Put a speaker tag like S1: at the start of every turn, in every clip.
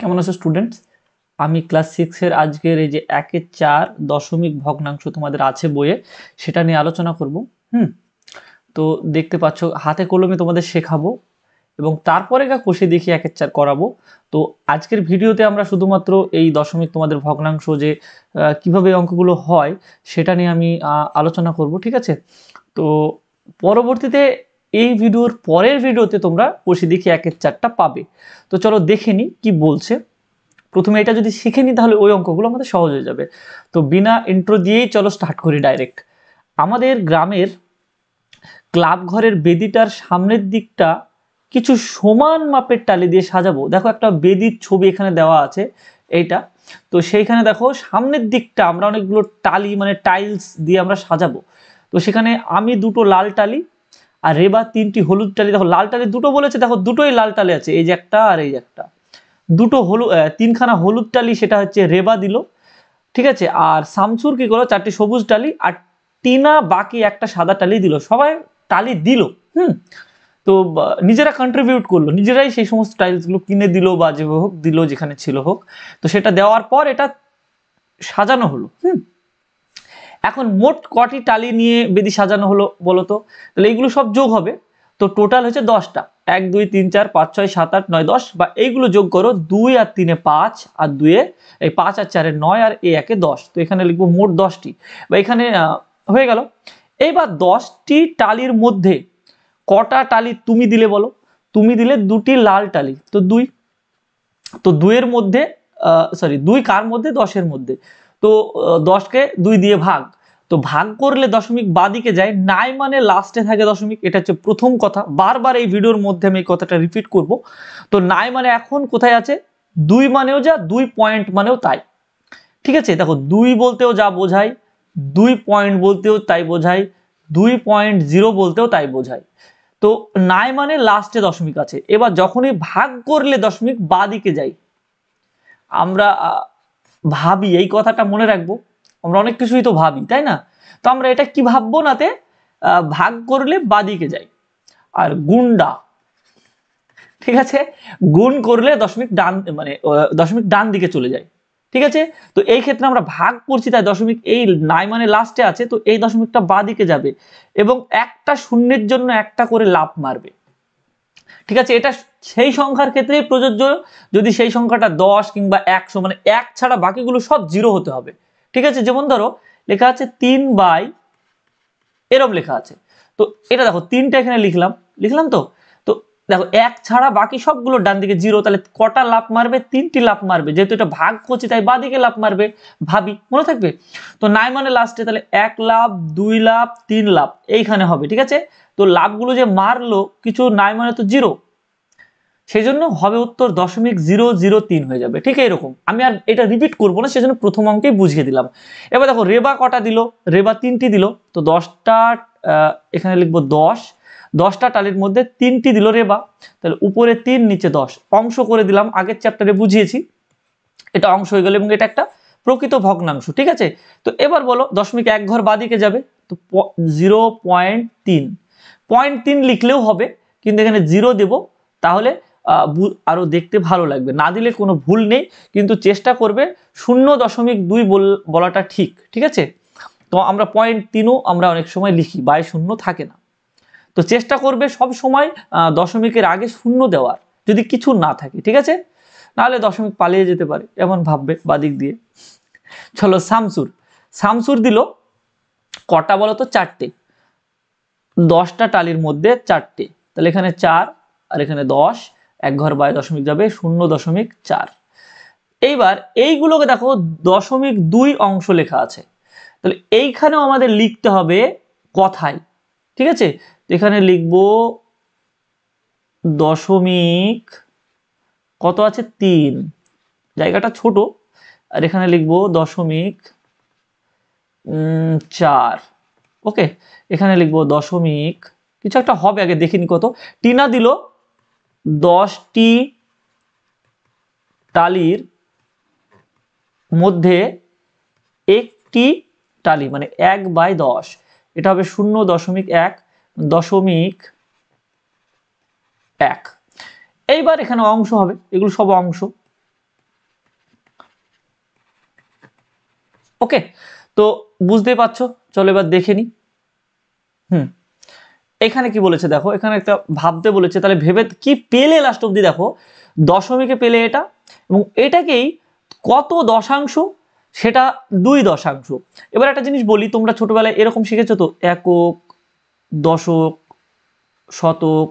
S1: কেমন আছে স্টুডেন্টস আমি ক্লাস সিক্সের আজকের এই যে একে চার দশমিক ভগ্নাংশ তোমাদের আছে বইয়ে সেটা নিয়ে আলোচনা করব হুম তো দেখতে পাচ্ছ হাতে কলমে তোমাদের শেখাবো এবং তারপরে গা কষে দেখি এক চার করাবো তো আজকের ভিডিওতে আমরা শুধুমাত্র এই দশমিক তোমাদের ভগ্নাংশ যে কিভাবে অঙ্কগুলো হয় সেটা নিয়ে আমি আলোচনা করব ঠিক আছে তো পরবর্তীতে এই ভিডিওর পরের ভিডিওতে তোমরা কষি দেখি একের চারটা পাবে তো চলো দেখে নি কি বলছে প্রথমে এটা যদি শিখে নিই তাহলে ওই অঙ্কগুলো আমাদের সহজ হয়ে যাবে তো বিনা ইন্ট্রো দিয়েই চলো স্টার্ট করি ডাইরেক্ট আমাদের গ্রামের ক্লাব ঘরের বেদিটার সামনের দিকটা কিছু সমান মাপের টালি দিয়ে সাজাবো দেখো একটা বেদির ছবি এখানে দেওয়া আছে এইটা তো সেইখানে দেখো সামনের দিকটা আমরা অনেকগুলো টালি মানে টাইলস দিয়ে আমরা সাজাবো তো সেখানে আমি দুটো লাল টালি আর রেবা তিনটি হলুদ টালি দেখো লাল টালি দুটো বলেছে দেখো দুটোই লাল টালি আছে এই যে একটা আর এই একটা দুটো হলু তিনখানা হলুদ টালি সেটা হচ্ছে রেবা দিল ঠিক আছে আর সামসুর কি করলো চারটি সবুজ টালি আর টিনা বাকি একটা সাদা টালি দিল সবাই টালি দিল হুম তো নিজেরা কন্ট্রিবিউট করলো নিজেরাই সেই সমস্ত টাইলসগুলো কিনে দিল বা যে হোক দিল যেখানে ছিল হোক তো সেটা দেওয়ার পর এটা সাজানো হলো হুম এখন মোট কটি টালি নিয়ে বেদি সাজানো হলো বলতো তাহলে এইগুলো সব যোগ হবে তো টোটাল হচ্ছে দশটা এক দুই তিন চার পাঁচ ছয় সাত আট নয় দশ বা এইগুলো যোগ করো দুই আর তিনে পাঁচ আর দুয়ে এই পাঁচ আর চারে নয় আর এ একে দশ তো এখানে লিখবো মোট দশটি বা এখানে হয়ে গেল এইবার দশটি টালির মধ্যে কটা টালি তুমি দিলে বলো তুমি দিলে দুটি লাল টালি তো দুই তো দুইয়ের মধ্যে সরি দুই কার মধ্যে দশের মধ্যে তো দশকে দুই দিয়ে ভাগ তো ভাগ করলে দশমিক বাদিকে যায় নাই মানে লাস্টে থাকে দশমিক এটা হচ্ছে প্রথম কথা বারবার এই ভিডিওর মধ্যে আমি এই কথাটা রিপিট করব তো নাই মানে এখন কোথায় আছে দুই মানেও যা দুই পয়েন্ট মানেও তাই ঠিক আছে দেখো দুই বলতেও যা বোঝায় দুই পয়েন্ট বলতেও তাই বোঝায় দুই পয়েন্ট জিরো বলতেও তাই বোঝায় তো নাই মানে লাস্টে দশমিক আছে এবার যখনই ভাগ করলে দশমিক বাদিকে যাই আমরা ভাবি এই কথাটা মনে রাখবো আমরা অনেক কিছুই তো ভাবি তাই না তো আমরা এটা কি ভাববো নাতে ভাগ করলে বাদিকে যাই আর গুন্ডা ঠিক আছে গুণ করলে দশমিক ডান মানে দশমিক ডান দিকে চলে যায় ঠিক আছে তো এই ক্ষেত্রে আমরা ভাগ করছি তাই দশমিক এই নাই মানে লাস্টে আছে তো এই দশমিকটা বা দিকে যাবে এবং একটা শূন্যের জন্য একটা করে লাভ মারবে ঠিক আছে এটা সেই সংখ্যার ক্ষেত্রেই প্রযোজ্য যদি সেই সংখ্যাটা দশ কিংবা একশো মানে এক ছাড়া বাকিগুলো সব জিরো হতে হবে ঠিক আছে যেমন ধরো লেখা আছে তিন বাই এরম লেখা আছে তো এটা দেখো তিনটা এখানে লিখলাম লিখলাম তো তো দেখো এক ছাড়া বাকি সবগুলো ডান দিকে জিরো তাহলে কটা লাভ মারবে তিনটি লাভ মারবে যেহেতু এটা ভাগ করছি তাই বাদিকে লাভ মারবে ভাবি মনে থাকবে তো নাই মানে লাস্টে তাহলে এক লাভ দুই লাভ তিন লাভ এইখানে হবে ঠিক আছে তো লাভগুলো যে মারলো কিছু নাই মানে তো জিরো সেই জন্য হবে উত্তর দশমিক জিরো জিরো তিন হয়ে যাবে ঠিক এরকম আমি আর এটা রিপিট করবো না সেজন্য প্রথম অঙ্কে বুঝিয়ে দিলাম এবার দেখো রেবা কটা দিল রেবা তিনটি দিল তো দশটা এখানে লিখবো দশ দশটা টালির মধ্যে তিনটি দিল রেবা তাহলে উপরে তিন নিচে দশ অংশ করে দিলাম আগের চ্যাপ্টারে বুঝিয়েছি এটা অংশ হয়ে গেল এবং এটা একটা প্রকৃত ভগ্নাংশ ঠিক আছে তো এবার বলো দশমিক এক ঘর বাদিকে যাবে তো জিরো পয়েন্ট তিন পয়েন্ট তিন লিখলেও হবে কিন্তু এখানে জিরো দেব তাহলে আরও দেখতে ভালো লাগবে না দিলে কোনো ভুল নেই কিন্তু চেষ্টা করবে শূন্য দশমিক দুই বলাটা ঠিক ঠিক আছে তো আমরা পয়েন্ট তিনও আমরা অনেক সময় লিখি বাই শূন্য থাকে না তো চেষ্টা করবে সব সময় দশমিকের আগে শূন্য দেওয়ার যদি কিছু না থাকে ঠিক আছে নাহলে দশমিক পালিয়ে যেতে পারে এমন ভাববে বাদিক দিয়ে চলো শামসুর শামসুর দিল কটা বলো তো চারটে দশটা টালির মধ্যে চারটে তাহলে এখানে চার আর এখানে দশ এক ঘর বাই দশমিক যাবে শূন্য দশমিক চার এইবার এইগুলোকে দেখো দশমিক দুই অংশ লেখা আছে তাহলে এইখানেও আমাদের লিখতে হবে কথায় ঠিক আছে এখানে লিখব দশমিক কত আছে তিন জায়গাটা ছোট আর এখানে লিখব দশমিক চার ওকে এখানে লিখব দশমিক কিছু একটা হবে আগে দেখিনি কত টিনা দিল দশটি টালির মধ্যে একটি টালি মানে এক বাই দশ এটা হবে শূন্য দশমিক এক দশমিক এক এইবার এখানে অংশ হবে এগুলো সব অংশ ওকে তো বুঝতে পারছো চলো এবার দেখে নি হুম এখানে কি বলেছে দেখো এখানে একটা ভাবতে বলেছে তাহলে ভেবে কি পেলে লাস্ট অব্দি দেখো দশমিকে পেলে এটা এবং এটাকেই কত দশাংশ সেটা দুই দশাংশ এবার একটা জিনিস বলি তোমরা ছোটবেলায় এরকম শিখেছো তো একক দশক শতক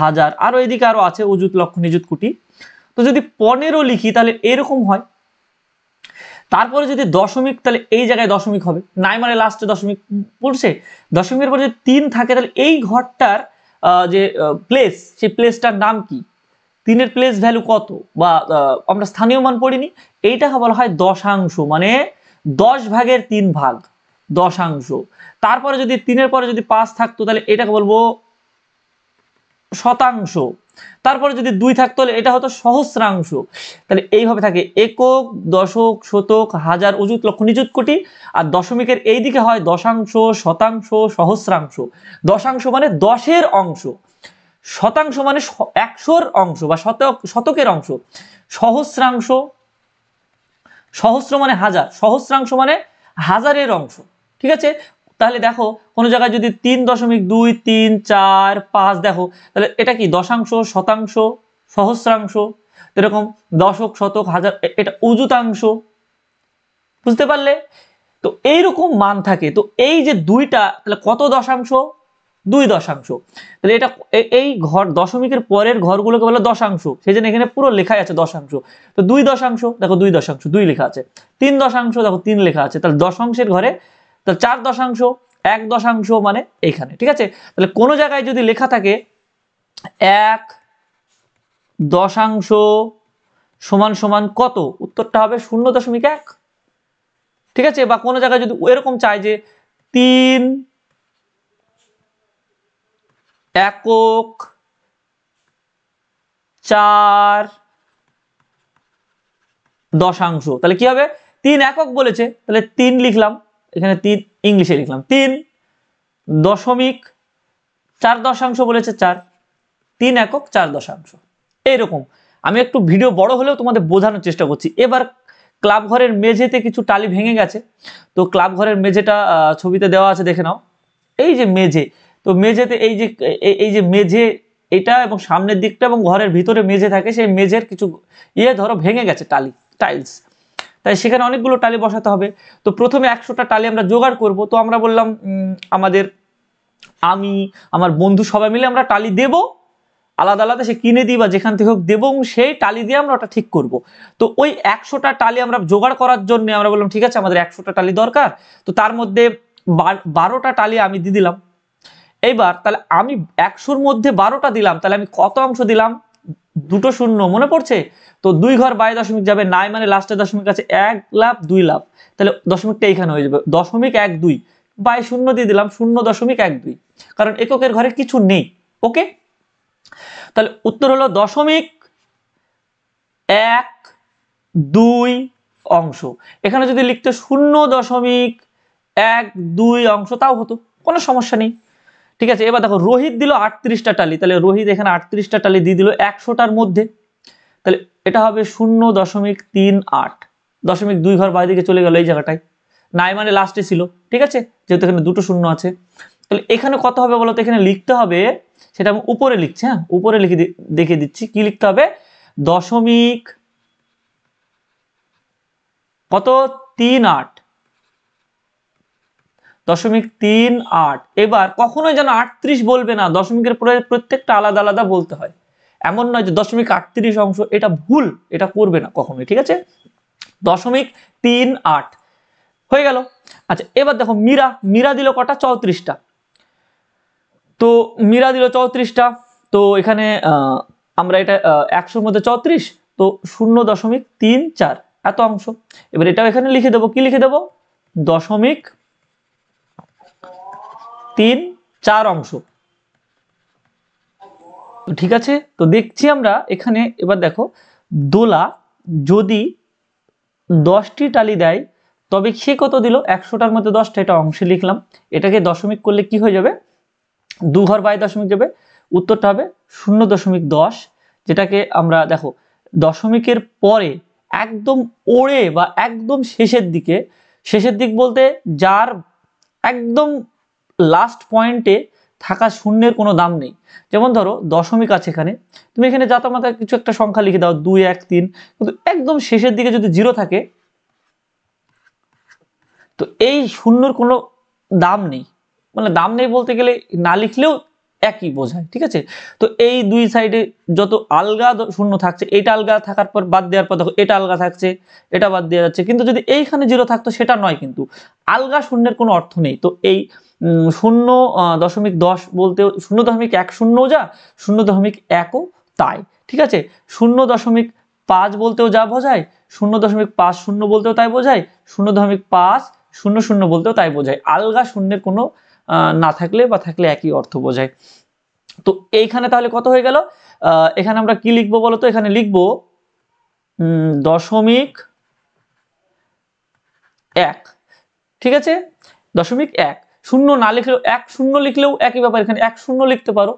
S1: হাজার আরও এদিকে আরও আছে অজুত লক্ষ নিযুত কুটি তো যদি পনেরো লিখি তাহলে এরকম হয় তারপরে যদি দশমিক তাহলে এই জায়গায় দশমিক হবে নাই মানে লাস্টে দশমিক পড়ছে দশমিকের পরে যদি তিন থাকে তাহলে এই ঘরটার যে প্লেস সেই প্লেসটার নাম কি তিনের প্লেস ভ্যালু কত বা আমরা স্থানীয় মান পড়িনি এইটাকে বলা হয় দশাংশ মানে দশ ভাগের তিন ভাগ দশাংশ তারপরে যদি তিনের পরে যদি পাঁচ থাকতো তাহলে এটাকে বলবো শতাংশ তারপরে যদি দুই থাকতো এটা হতো সহস্রাংশ তাহলে এইভাবে থাকে একক দশক শতক হাজার অযুত লক্ষ নিযুত কোটি আর দশমিকের এই দিকে হয় দশাংশ শতাংশ সহস্রাংশ দশাংশ মানে দশের অংশ শতাংশ মানে একশোর অংশ বা শতক শতকের অংশ সহস্রাংশ সহস্র মানে হাজার সহস্রাংশ মানে হাজারের অংশ ঠিক আছে তাহলে দেখো কোনো জায়গায় যদি তিন দশমিক দুই তিন চার পাঁচ দেখো তাহলে এটা কি দশাংশ শতাংশ সহস্রাংশ এরকম দশক শতক হাজার এটা উজুতাংশ বুঝতে পারলে তো এইরকম মান থাকে তো এই যে দুইটা তাহলে কত দশাংশ দুই দশাংশ তাহলে এটা এই ঘর দশমিকের পরের ঘরগুলোকে বলে দশাংশ সেই জন্য এখানে পুরো লেখাই আছে দশাংশ তো দুই দশাংশ দেখো দুই দশাংশ দুই লেখা আছে তিন দশাংশ দেখো তিন লেখা আছে তাহলে দশাংশের ঘরে তাহলে চার দশাংশ এক দশাংশ মানে এইখানে ঠিক আছে তাহলে কোনো জায়গায় যদি লেখা থাকে এক দশাংশ সমান সমান কত উত্তরটা হবে শূন্য দশমিক এক ঠিক আছে বা কোনো জায়গায় যদি এরকম চাই যে তিন একক চার দশাংশ তাহলে কি হবে তিন একক বলেছে তাহলে তিন লিখলাম এখানে তিন ইংলিশে লিখলাম তিন দশমিক চার দশাংশ বলেছে চার তিন একক চার দশাংশ এইরকম আমি একটু ভিডিও বড় হলেও তোমাদের বোঝানোর চেষ্টা করছি এবার ক্লাব ঘরের মেঝেতে কিছু টালি ভেঙে গেছে তো ক্লাব ঘরের মেঝেটা ছবিতে দেওয়া আছে দেখে নাও এই যে মেঝে তো মেঝেতে এই যে এই যে মেঝে এটা এবং সামনের দিকটা এবং ঘরের ভিতরে মেঝে থাকে সেই মেঝের কিছু ইয়ে ধরো ভেঙে গেছে টালি টাইলস তাই সেখানে অনেকগুলো টালি বসাতে হবে তো প্রথমে একশোটা টালি আমরা জোগাড় করব তো আমরা বললাম আমাদের আমি আমার বন্ধু সবাই মিলে আমরা টালি দেব আলাদা আলাদা সে কিনে দিই বা যেখান থেকে হোক দেবো সেই টালি দিয়ে আমরা ওটা ঠিক করব তো ওই একশোটা টালি আমরা জোগাড় করার জন্য আমরা বললাম ঠিক আছে আমাদের একশোটা টালি দরকার তো তার মধ্যে বারোটা টালি আমি দিয়ে দিলাম এইবার তাহলে আমি একশোর মধ্যে বারোটা দিলাম তাহলে আমি কত অংশ দিলাম দুটো শূন্য মনে পড়ছে তো দুই ঘর বাই দশমিক যাবে নাই মানে লাস্টের দশমিক আছে এক লাভ দুই লাভ তাহলে দশমিকটা এইখানে হয়ে যাবে দশমিক এক দুই বাই শূন্য দিয়ে দিলাম শূন্য দশমিক এক দুই কারণ এককের ঘরে কিছু নেই ওকে তাহলে উত্তর হলো দশমিক এক দুই অংশ এখানে যদি লিখতে শূন্য দশমিক এক দুই অংশ তাও হতো কোনো সমস্যা নেই ঠিক আছে এবার দেখো রোহিত দিল আটত্রিশটা টালি তাহলে রোহিত এখানে আটত্রিশটা টালি দিয়ে দিল একশোটার মধ্যে তাহলে এটা হবে শূন্য দশমিক তিন আট দশমিক দুই ঘর বাইরে দিকে চলে গেল এই জায়গাটায় নাই মানে লাস্টে ছিল ঠিক আছে যেহেতু এখানে দুটো শূন্য আছে তাহলে এখানে কত হবে বলো তো এখানে লিখতে হবে সেটা আমি উপরে লিখছি হ্যাঁ উপরে লিখে দেখিয়ে দিচ্ছি কি লিখতে হবে দশমিক কত তিন আট দশমিক তিন আট এবার কখনোই যেন আটত্রিশ বলবে না দশমিকের প্রত্যেকটা আলাদা আলাদা বলতে হয় এমন নয় যে দশমিক আটত্রিশ অংশ এটা ভুল এটা করবে না কখনোই ঠিক আছে দশমিক তিন আট হয়ে গেল আচ্ছা এবার দেখো মীরা মীরা দিল কটা চৌত্রিশটা তো মীরা দিল চৌত্রিশটা তো এখানে আমরা এটা একশোর মধ্যে চৌত্রিশ তো শূন্য দশমিক তিন চার এত অংশ এবার এটাও এখানে লিখে দেবো কি লিখে দেবো দশমিক তিন চার অংশ ঠিক আছে তো দেখছি আমরা এখানে এবার দেখো দোলা যদি দশটি টালি দেয় তবে সে কত দিল একশোটার মধ্যে দশটা এটা অংশে লিখলাম এটাকে দশমিক করলে কি হয়ে যাবে দু ঘর বাই দশমিক যাবে উত্তরটা হবে শূন্য দশমিক দশ যেটাকে আমরা দেখো দশমিকের পরে একদম ওড়ে বা একদম শেষের দিকে শেষের দিক বলতে যার একদম লাস্ট পয়েন্টে থাকা শূন্যের কোনো দাম নেই যেমন ধরো দশমিক আছে এখানে তুমি এখানে যাতামাতা কিছু একটা সংখ্যা লিখে দাও দুই এক তিন কিন্তু একদম শেষের দিকে যদি জিরো থাকে তো এই শূন্যর কোনো দাম নেই মানে দাম নেই বলতে গেলে না লিখলেও একই বোঝায় ঠিক আছে তো এই দুই সাইডে যত আলগা শূন্য থাকছে এটা আলগা থাকার পর বাদ দেওয়ার পর দেখো এটা আলগা থাকছে এটা বাদ দেওয়া যাচ্ছে কিন্তু যদি এইখানে জিরো থাকতো সেটা নয় কিন্তু আলগা শূন্যের কোনো অর্থ নেই তো এই শূন্য দশমিক দশ বলতে শূন্য দশমিক এক শূন্য যা শূন্য দশমিক একও তাই ঠিক আছে শূন্য দশমিক পাঁচ বলতেও যা বোঝায় শূন্য দশমিক পাঁচ শূন্য বলতেও তাই বোঝায় শূন্য দশমিক পাঁচ শূন্য শূন্য বলতেও তাই বোঝায় আলগা শূন্যের কোনো না থাকলে বা থাকলে একই অর্থ বোঝায় তো এইখানে তাহলে কত হয়ে গেল এখানে আমরা কি লিখবো বলতো এখানে লিখবো দশমিক এক ঠিক আছে দশমিক এক শূন্য না লিখলেও এক শূন্য লিখলেও একই ব্যাপার এখানে এক শূন্য লিখতে পারো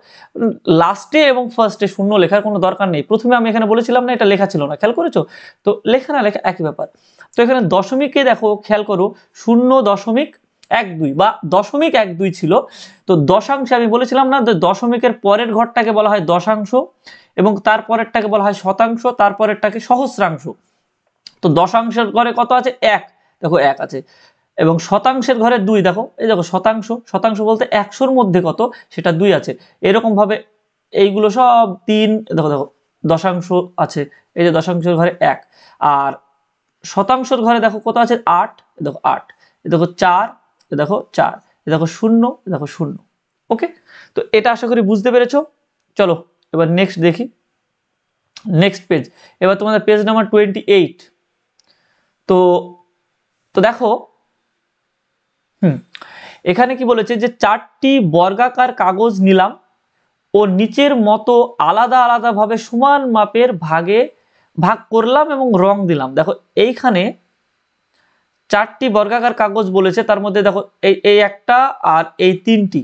S1: লাস্টে এবং ফার্স্টে শূন্য লেখার কোনো দরকার নেই প্রথমে আমি এখানে বলেছিলাম না এটা লেখা ছিল না খেয়াল করেছো তো লেখা না লেখা একই ব্যাপার তো এখানে দশমিককে দেখো খেয়াল করো শূন্য দশমিক এক দুই বা দশমিক এক দুই ছিল তো দশাংশে আমি বলেছিলাম না দশমিকের পরের ঘরটাকে বলা হয় দশাংশ এবং তার পরেরটাকে বলা হয় শতাংশ তারপরেরটাকে সহস্রাংশ তো দশাংশের ঘরে কত আছে এক দেখো এক আছে এবং শতাংশের ঘরে দুই দেখো এই দেখো শতাংশ শতাংশ বলতে একশোর মধ্যে কত সেটা দুই আছে এরকমভাবে এইগুলো সব তিন দেখো দেখো দশাংশ আছে এই যে দশাংশের ঘরে এক আর শতাংশের ঘরে দেখো কত আছে আট দেখো আট দেখো চার দেখো চার দেখো শূন্য দেখো শূন্য ওকে তো এটা আশা করি বুঝতে পেরেছ চলো এবার নেক্সট দেখি নেক্সট পেজ এবার তোমাদের পেজ নাম্বার টোয়েন্টি এইট তো তো দেখো হুম এখানে কি বলেছে যে চারটি বর্গাকার কাগজ নিলাম ও নিচের মতো আলাদা আলাদাভাবে সমান মাপের ভাগে ভাগ করলাম এবং রং দিলাম দেখো এইখানে চারটি বর্গাকার কাগজ বলেছে তার মধ্যে দেখো এই এই একটা আর এই তিনটি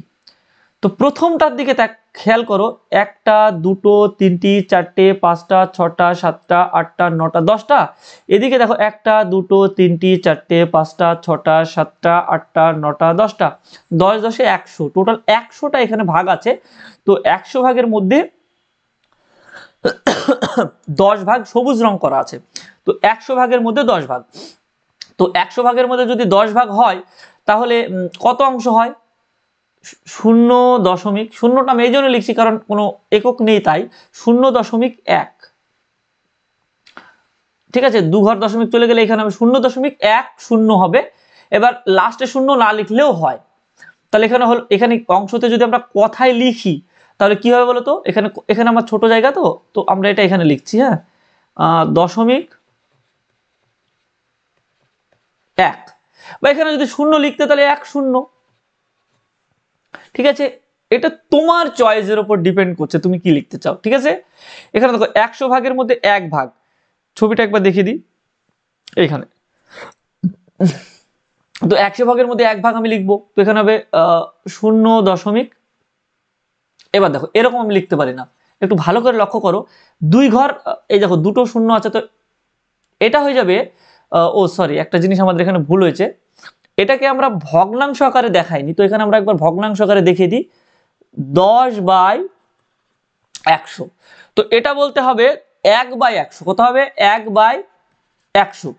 S1: তো প্রথমটার দিকে খেয়াল করো একটা দুটো তিনটি চারটে পাঁচটা ছটা সাতটা আটটা নটা দশটা এদিকে দেখো একটা দুটো তিনটি চারটে পাঁচটা ছটা সাতটা আটটা নটা দশটা দশ দশে একশো টোটাল একশোটা এখানে ভাগ আছে তো একশো ভাগের মধ্যে দশ ভাগ সবুজ রং করা আছে তো একশো ভাগের মধ্যে দশ ভাগ তো একশো ভাগের মধ্যে যদি দশ ভাগ হয় তাহলে কত অংশ হয় শূন্য দশমিক শূন্যটা আমি এই জন্য লিখছি কারণ কোনো একক নেই তাই শূন্য দশমিক এক ঠিক আছে দু ঘর দশমিক চলে গেলে এখানে শূন্য দশমিক এক শূন্য হবে এবার লাস্টে শূন্য না লিখলেও হয় তাহলে এখানে হল এখানে অংশতে যদি আমরা কথায় লিখি তাহলে কি হবে বলতো এখানে এখানে আমার ছোট জায়গা তো তো আমরা এটা এখানে লিখছি হ্যাঁ দশমিক এক বা এখানে যদি শূন্য লিখতে তাহলে এক শূন্য ঠিক আছে এটা তোমার চয়েসের ওপর ডিপেন্ড করছে তুমি কি লিখতে চাও ঠিক আছে এখানে দেখো একশো ভাগের মধ্যে এক ভাগ ছবিটা একবার দেখিয়ে দিই এখানে তো একশো ভাগের মধ্যে এক ভাগ আমি লিখবো তো এখানে হবে শূন্য দশমিক এবার দেখো এরকম আমি লিখতে পারি না একটু ভালো করে লক্ষ্য করো দুই ঘর এই দেখো দুটো শূন্য আছে তো এটা হয়ে যাবে ও সরি একটা জিনিস আমাদের এখানে ভুল হয়েছে এটাকে আমরা ভগ্নাংশ আকারে দেখাইনি তো এখানে আমরা একবার ভগ্নাংশ আকারে দেখিয়ে দিই দশ বাই একশো তো এটা বলতে হবে এক বাই একশো কত হবে এক বাই একশো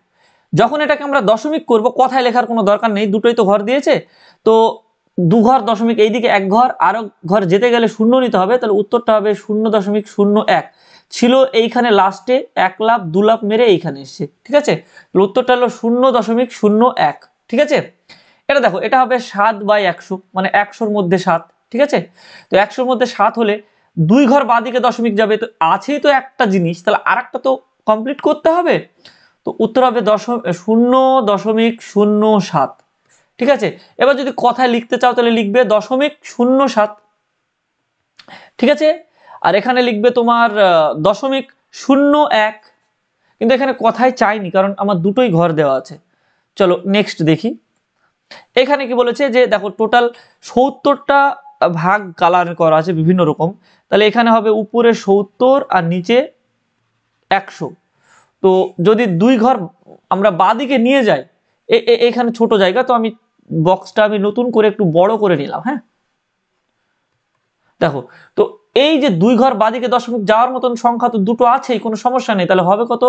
S1: যখন এটাকে আমরা দশমিক করব কথায় লেখার কোনো দরকার নেই দুটোই তো ঘর দিয়েছে তো দু ঘর দশমিক এইদিকে এক ঘর আরো ঘর যেতে গেলে শূন্য নিতে হবে তাহলে উত্তরটা হবে শূন্য দশমিক শূন্য এক ছিল এইখানে লাস্টে এক লাভ দু লাভ মেরে এইখানে এসছে ঠিক আছে উত্তরটা হলো শূন্য দশমিক শূন্য এক ঠিক আছে এটা দেখো এটা হবে সাত বাই একশো মানে একশোর মধ্যে সাত ঠিক আছে তো একশোর মধ্যে সাত হলে দুই ঘর বাদিকে দশমিক যাবে তো আছেই তো একটা জিনিস তাহলে আর তো কমপ্লিট করতে হবে তো উত্তর হবে দশম শূন্য দশমিক শূন্য সাত ঠিক আছে এবার যদি কথায় লিখতে চাও তাহলে লিখবে দশমিক শূন্য সাত ঠিক আছে আর এখানে লিখবে তোমার দশমিক শূন্য এক কিন্তু এখানে কথায় চাইনি কারণ আমার দুটোই ঘর দেওয়া আছে চলো নেক্সট দেখি এখানে কি বলেছে যে দেখো টোটাল সত্তরটা ভাগ কালার করা আছে বিভিন্ন রকম তাহলে এখানে হবে উপরে সত্তর আর নিচে একশো তো যদি দুই ঘর আমরা বাদিকে নিয়ে যাই এখানে ছোট জায়গা তো আমি বক্সটা আমি নতুন করে একটু বড় করে নিলাম হ্যাঁ দেখো তো এই যে দুই ঘর বাদিকে দশমিক যাওয়ার মতন সংখ্যা তো দুটো আছেই কোনো সমস্যা নেই তাহলে হবে কত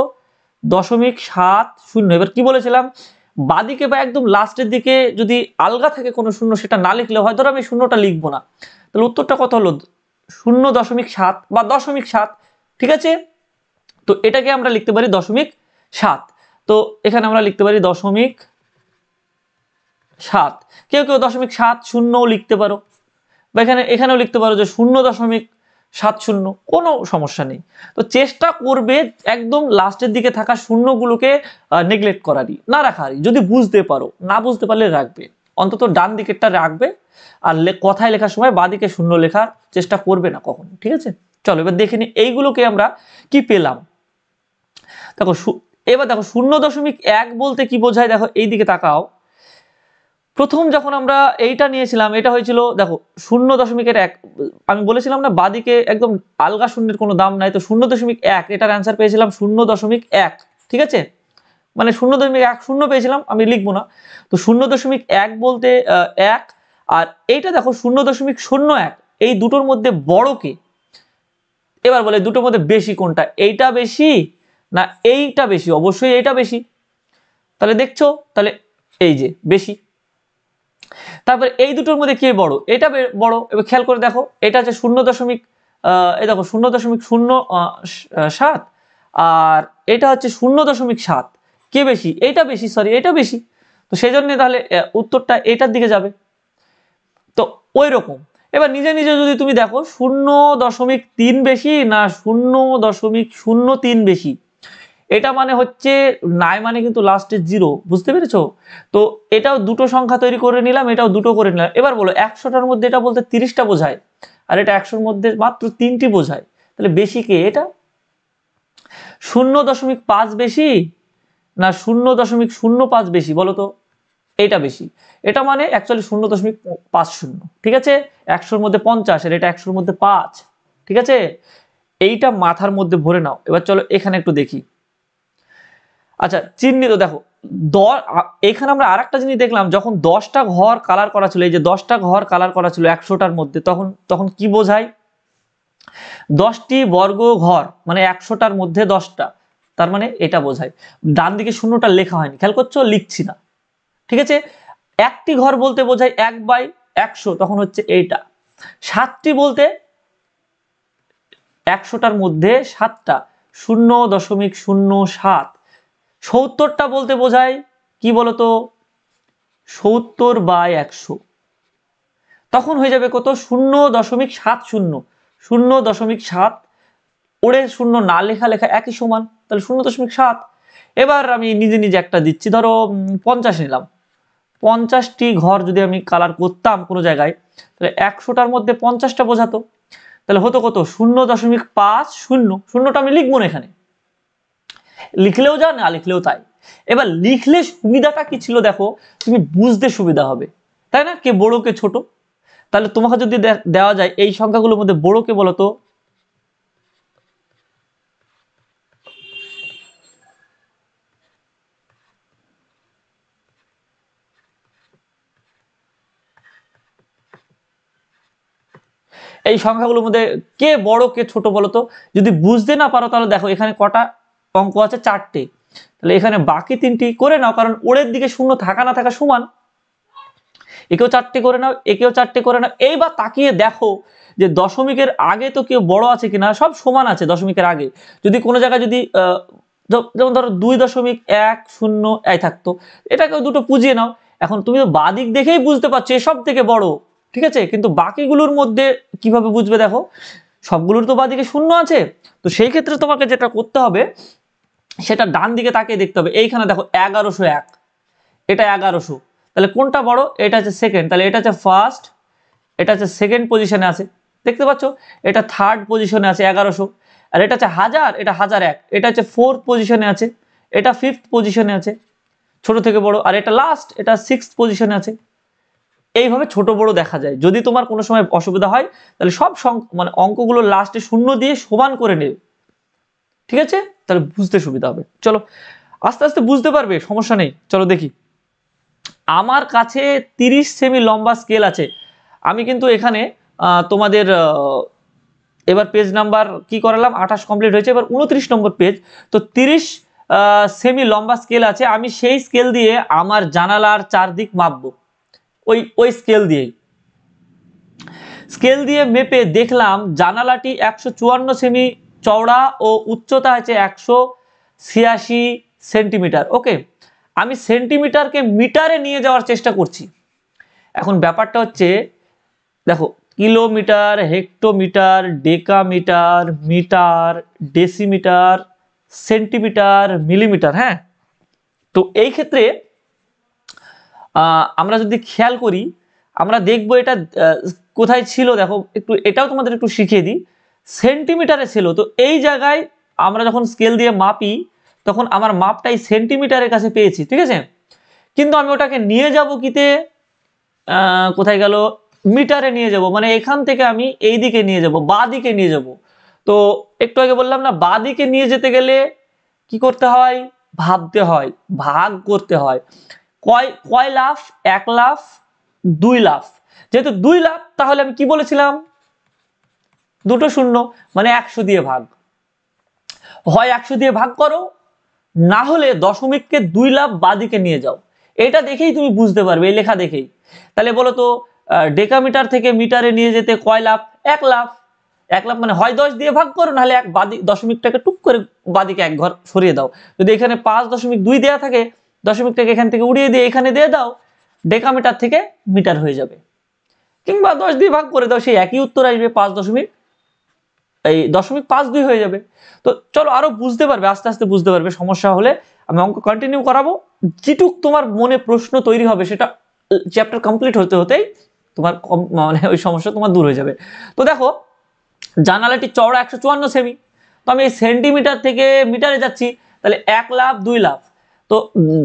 S1: দশমিক সাত শূন্য এবার কি বলেছিলাম বাদিকে বা একদম লাস্টের দিকে যদি আলগা থাকে কোনো শূন্য সেটা না লিখলে হয় ধরো আমি শূন্যটা লিখবো না তাহলে উত্তরটা কত হলো শূন্য দশমিক সাত বা দশমিক সাত ঠিক আছে তো এটাকে আমরা লিখতে পারি দশমিক সাত তো এখানে আমরা লিখতে পারি দশমিক সাত কেউ কেউ দশমিক সাত শূন্যও লিখতে পারো বা এখানে এখানেও লিখতে পারো যে শূন্য দশমিক সাত শূন্য কোনো সমস্যা নেই তো চেষ্টা করবে একদম লাস্টের দিকে থাকা শূন্যগুলোকে নেগলেক্ট করারই না রাখারই যদি বুঝতে পারো না বুঝতে পারলে রাখবে অন্তত ডান দিকেরটা রাখবে আর কথায় লেখার সময় দিকে শূন্য লেখার চেষ্টা করবে না কখন ঠিক আছে চলো এবার দেখে নিই এইগুলোকে আমরা কি পেলাম দেখো এবার দেখো শূন্য দশমিক এক বলতে কি বোঝায় দেখো এই দিকে তাকাও প্রথম যখন আমরা এইটা নিয়েছিলাম এটা হয়েছিল দেখো শূন্য দশমিক এক আমি বলেছিলাম না বাদিকে একদম আলগা শূন্যের কোনো দাম নাই তো শূন্য দশমিক এক এটার অ্যান্সার পেয়েছিলাম শূন্য দশমিক এক ঠিক আছে মানে শূন্য দশমিক এক শূন্য পেয়েছিলাম আমি লিখবো না তো শূন্য দশমিক এক বলতে এক আর এইটা দেখো শূন্য দশমিক শূন্য এক এই দুটোর মধ্যে বড় কে এবার বলে দুটোর মধ্যে বেশি কোনটা এইটা বেশি না এইটা বেশি অবশ্যই এইটা বেশি তাহলে দেখছো তাহলে এই যে বেশি তারপরে এই দুটোর মধ্যে কে বড় এটা বড় এবার খেয়াল করে দেখো এটা হচ্ছে শূন্য দশমিক এই দেখো শূন্য দশমিক শূন্য সাত আর এটা হচ্ছে শূন্য দশমিক সাত কে বেশি এটা বেশি সরি এটা বেশি তো সেই জন্যে তাহলে উত্তরটা এটার দিকে যাবে তো ওই রকম এবার নিজে নিজে যদি তুমি দেখো শূন্য দশমিক তিন বেশি না শূন্য দশমিক শূন্য তিন বেশি এটা মানে হচ্ছে নাই মানে কিন্তু লাস্টে জিরো বুঝতে পেরেছো তো এটাও দুটো সংখ্যা তৈরি করে নিলাম এটাও দুটো করে নিলাম এবার বলো একশোটার মধ্যে এটা বলতে তিরিশটা বোঝায় আর এটা একশোর মধ্যে মাত্র তিনটি বোঝায় তাহলে বেশি কে এটা শূন্য দশমিক পাঁচ বেশি না শূন্য দশমিক শূন্য পাঁচ বেশি বলো তো এটা বেশি এটা মানে অ্যাকচুয়ালি শূন্য দশমিক পাঁচ শূন্য ঠিক আছে একশোর মধ্যে পঞ্চাশ আর এটা একশোর মধ্যে পাঁচ ঠিক আছে এইটা মাথার মধ্যে ভরে নাও এবার চলো এখানে একটু দেখি আচ্ছা চিহ্নিত দেখো এখানে আমরা আর একটা জিনিস দেখলাম যখন দশটা ঘর কালার করা ছিল এই যে দশটা ঘর কালার করা ছিল একশোটার মধ্যে তখন তখন কি বোঝায় দশটি বর্গ ঘর মানে একশোটার মধ্যে দশটা তার মানে এটা বোঝায় ডান দিকে শূন্যটা লেখা হয়নি খেয়াল করছো লিখছি না ঠিক আছে একটি ঘর বলতে বোঝায় এক বাই একশো তখন হচ্ছে এইটা সাতটি বলতে একশোটার মধ্যে সাতটা শূন্য দশমিক শূন্য সাত সত্তরটা বলতে বোঝায় কি বলতো সত্তর বাই একশো তখন হয়ে যাবে কত শূন্য দশমিক সাত শূন্য শূন্য দশমিক সাত ওরে শূন্য না লেখা লেখা একই সমান তাহলে শূন্য দশমিক সাত এবার আমি নিজে নিজে একটা দিচ্ছি ধরো পঞ্চাশ নিলাম পঞ্চাশটি ঘর যদি আমি কালার করতাম কোনো জায়গায় তাহলে একশোটার মধ্যে পঞ্চাশটা বোঝাতো তাহলে হতো কত শূন্য দশমিক পাঁচ শূন্য শূন্যটা আমি লিখবো না এখানে লিখলেও যা না লিখলেও তাই এবার লিখলে সুবিধাটা কি ছিল দেখো তুমি বুঝতে সুবিধা হবে তাই না কে বড় কে ছোট তাহলে তোমাকে যদি দেওয়া যায় এই সংখ্যাগুলোর মধ্যে বড় কে বলতো এই সংখ্যাগুলোর মধ্যে কে বড় কে ছোট বলতো যদি বুঝতে না পারো তাহলে দেখো এখানে কটা অঙ্ক আছে চারটে তাহলে এখানে বাকি তিনটি করে নাও কারণ ওরের দিকে শূন্য থাকা না থাকা সমান একেও চারটে করে নাও একেও চারটে করে নাও এইবার তাকিয়ে দেখো যে দশমিকের আগে তো কেউ বড় আছে কিনা সব সমান আছে দশমিকের আগে যদি কোনো জায়গায় যদি যেমন ধরো দুই দশমিক এক শূন্য এই থাকতো এটাকেও দুটো পুজিয়ে নাও এখন তুমি তো বাদিক দেখেই বুঝতে পারছো সব থেকে বড় ঠিক আছে কিন্তু বাকিগুলোর মধ্যে কিভাবে বুঝবে দেখো সবগুলোর তো বাদিকে শূন্য আছে তো সেই ক্ষেত্রে তোমাকে যেটা করতে হবে সেটা ডান দিকে তাকিয়ে দেখতে হবে এইখানে দেখো এগারোশো এক এটা এগারোশো তাহলে কোনটা বড় এটা হচ্ছে সেকেন্ড তাহলে এটা হচ্ছে ফার্স্ট এটা হচ্ছে সেকেন্ড পজিশনে আছে দেখতে পাচ্ছ এটা থার্ড পজিশনে আছে এগারোশো আর এটা হচ্ছে হাজার এটা হাজার এক এটা হচ্ছে ফোর্থ পজিশনে আছে এটা ফিফথ পজিশনে আছে ছোট থেকে বড় আর এটা লাস্ট এটা সিক্স পজিশনে আছে এইভাবে ছোট বড় দেখা যায় যদি তোমার কোনো সময় অসুবিধা হয় তাহলে সব মানে অঙ্কগুলো লাস্টে শূন্য দিয়ে সমান করে নেবে ঠিক আছে তাহলে বুঝতে সুবিধা হবে চলো আস্তে আস্তে বুঝতে পারবে সমস্যা নেই চলো দেখি আমার কাছে 30 সেমি লম্বা স্কেল আছে আমি কিন্তু এখানে তোমাদের এবার পেজ নাম্বার কি করালাম আঠাশ কমপ্লিট হয়েছে এবার উনত্রিশ নম্বর পেজ তো 30 সেমি লম্বা স্কেল আছে আমি সেই স্কেল দিয়ে আমার জানালার চারদিক মাপবো ওই ওই স্কেল দিয়েই স্কেল দিয়ে মেপে দেখলাম জানালাটি একশো সেমি চওড়া ও উচ্চতা আছে একশো ছিয়াশি সেন্টিমিটার ওকে আমি সেন্টিমিটারকে মিটারে নিয়ে যাওয়ার চেষ্টা করছি এখন ব্যাপারটা হচ্ছে দেখো kilometre hectometre decametre metre decimetre centimetre millimetre হ্যাঁ তো এই ক্ষেত্রে আমরা যদি খেয়াল করি আমরা দেখব এটা কোথায় ছিল দেখো একটু এটাও তোমাদের একটু শিখিয়ে দিই সেন্টিমিটারে ছিল তো এই জায়গায় আমরা যখন স্কেল দিয়ে মাপি তখন আমার মাপটাই সেন্টিমিটারের কাছে পেয়েছি ঠিক আছে কিন্তু আমি ওটাকে নিয়ে যাব কিতে কোথায় গেল মিটারে নিয়ে যাব মানে এখান থেকে আমি এই দিকে নিয়ে যাব বা দিকে নিয়ে যাব তো একটু আগে বললাম না বা দিকে নিয়ে যেতে গেলে কি করতে হয় ভাবতে হয় ভাগ করতে হয় কয় কয় লাফ এক লাফ দুই লাফ যেহেতু দুই লাফ তাহলে আমি কি বলেছিলাম দুটো শূন্য মানে একশো দিয়ে ভাগ হয় একশো দিয়ে ভাগ করো না হলে দশমিককে দুই লাভ বাদিকে নিয়ে যাও এটা দেখেই তুমি বুঝতে পারবে এই লেখা দেখেই তাহলে বলো তো ডেকামিটার থেকে মিটারে নিয়ে যেতে কয় লাভ এক লাভ এক লাভ মানে হয় দশ দিয়ে ভাগ করো নাহলে এক বাদি দশমিকটাকে টুক করে বাদিকে এক ঘর সরিয়ে দাও যদি এখানে পাঁচ দশমিক দুই দেওয়া থাকে দশমিকটাকে এখান থেকে উড়িয়ে দিয়ে এখানে দিয়ে দাও ডেকামিটার থেকে মিটার হয়ে যাবে কিংবা দশ দিয়ে ভাগ করে দাও সেই একই উত্তর আসবে পাঁচ দশমিক এই দশমিক পাঁচ দুই হয়ে যাবে তো চলো আরো বুঝতে পারবে আস্তে আস্তে বুঝতে পারবে সমস্যা হলে আমি অঙ্ক কন্টিনিউ করাবো যেটুক তোমার মনে প্রশ্ন তৈরি হবে সেটা চ্যাপ্টার কমপ্লিট হতে হতেই তোমার মানে ওই সমস্যা তোমার দূর হয়ে যাবে তো দেখো জানালাটি চওড়া একশো চুয়ান্ন সেমি তো আমি এই সেন্টিমিটার থেকে মিটারে যাচ্ছি তাহলে এক লাভ দুই লাভ তো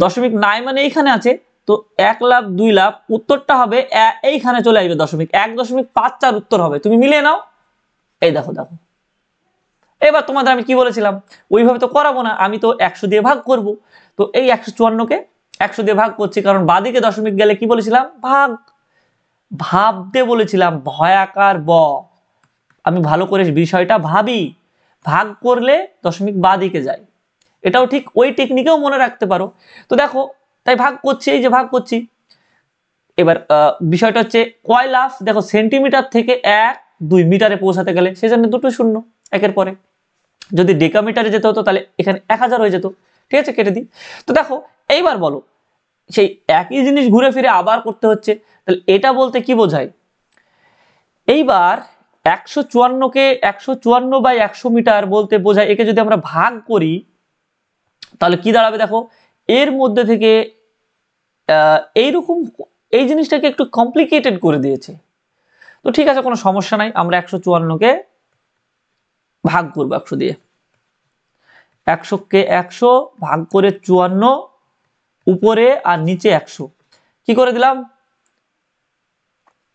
S1: দশমিক নাই মানে এইখানে আছে তো এক লাভ দুই লাভ উত্তরটা হবে এইখানে চলে আসবে দশমিক এক দশমিক পাঁচ চার উত্তর হবে তুমি মিলিয়ে নাও এই দেখো দেখো এবার তোমাদের আমি কি বলেছিলাম ওইভাবে তো করাবো না আমি তো একশো দিয়ে ভাগ করব তো এই একশো চুয়ান্নকে একশো দিয়ে ভাগ করছি কারণ বাদিকে দশমিক গেলে কি বলেছিলাম ভাগ ভাবতে বলেছিলাম ভয়াকার ব আমি ভালো করে বিষয়টা ভাবি ভাগ করলে দশমিক বাদিকে যায় এটাও ঠিক ওই টেকনিকেও মনে রাখতে পারো তো দেখো তাই ভাগ করছি এই যে ভাগ করছি এবার বিষয়টা হচ্ছে কয় লাফ দেখো সেন্টিমিটার থেকে এক দুই মিটারে পৌঁছাতে গেলে সেজন্য দুটো শূন্য একের পরে যদি ডেকামিটারে যেতে হতো তাহলে এখানে এক হাজার হয়ে যেত ঠিক আছে কেটে দিই তো দেখো এইবার বলো সেই একই জিনিস ঘুরে ফিরে আবার করতে হচ্ছে তাহলে এটা বলতে কি বোঝায় এইবার একশো চুয়ান্নকে একশো চুয়ান্ন বাই একশো মিটার বলতে বোঝায় একে যদি আমরা ভাগ করি তাহলে কি দাঁড়াবে দেখো এর মধ্যে থেকে এইরকম এই জিনিসটাকে একটু কমপ্লিকেটেড করে দিয়েছে তো ঠিক আছে কোনো সমস্যা নাই আমরা একশো চুয়ান্নকে ভাগ করবো একশো দিয়ে কে একশো ভাগ করে চুয়ান্ন উপরে আর নিচে একশো কি করে দিলাম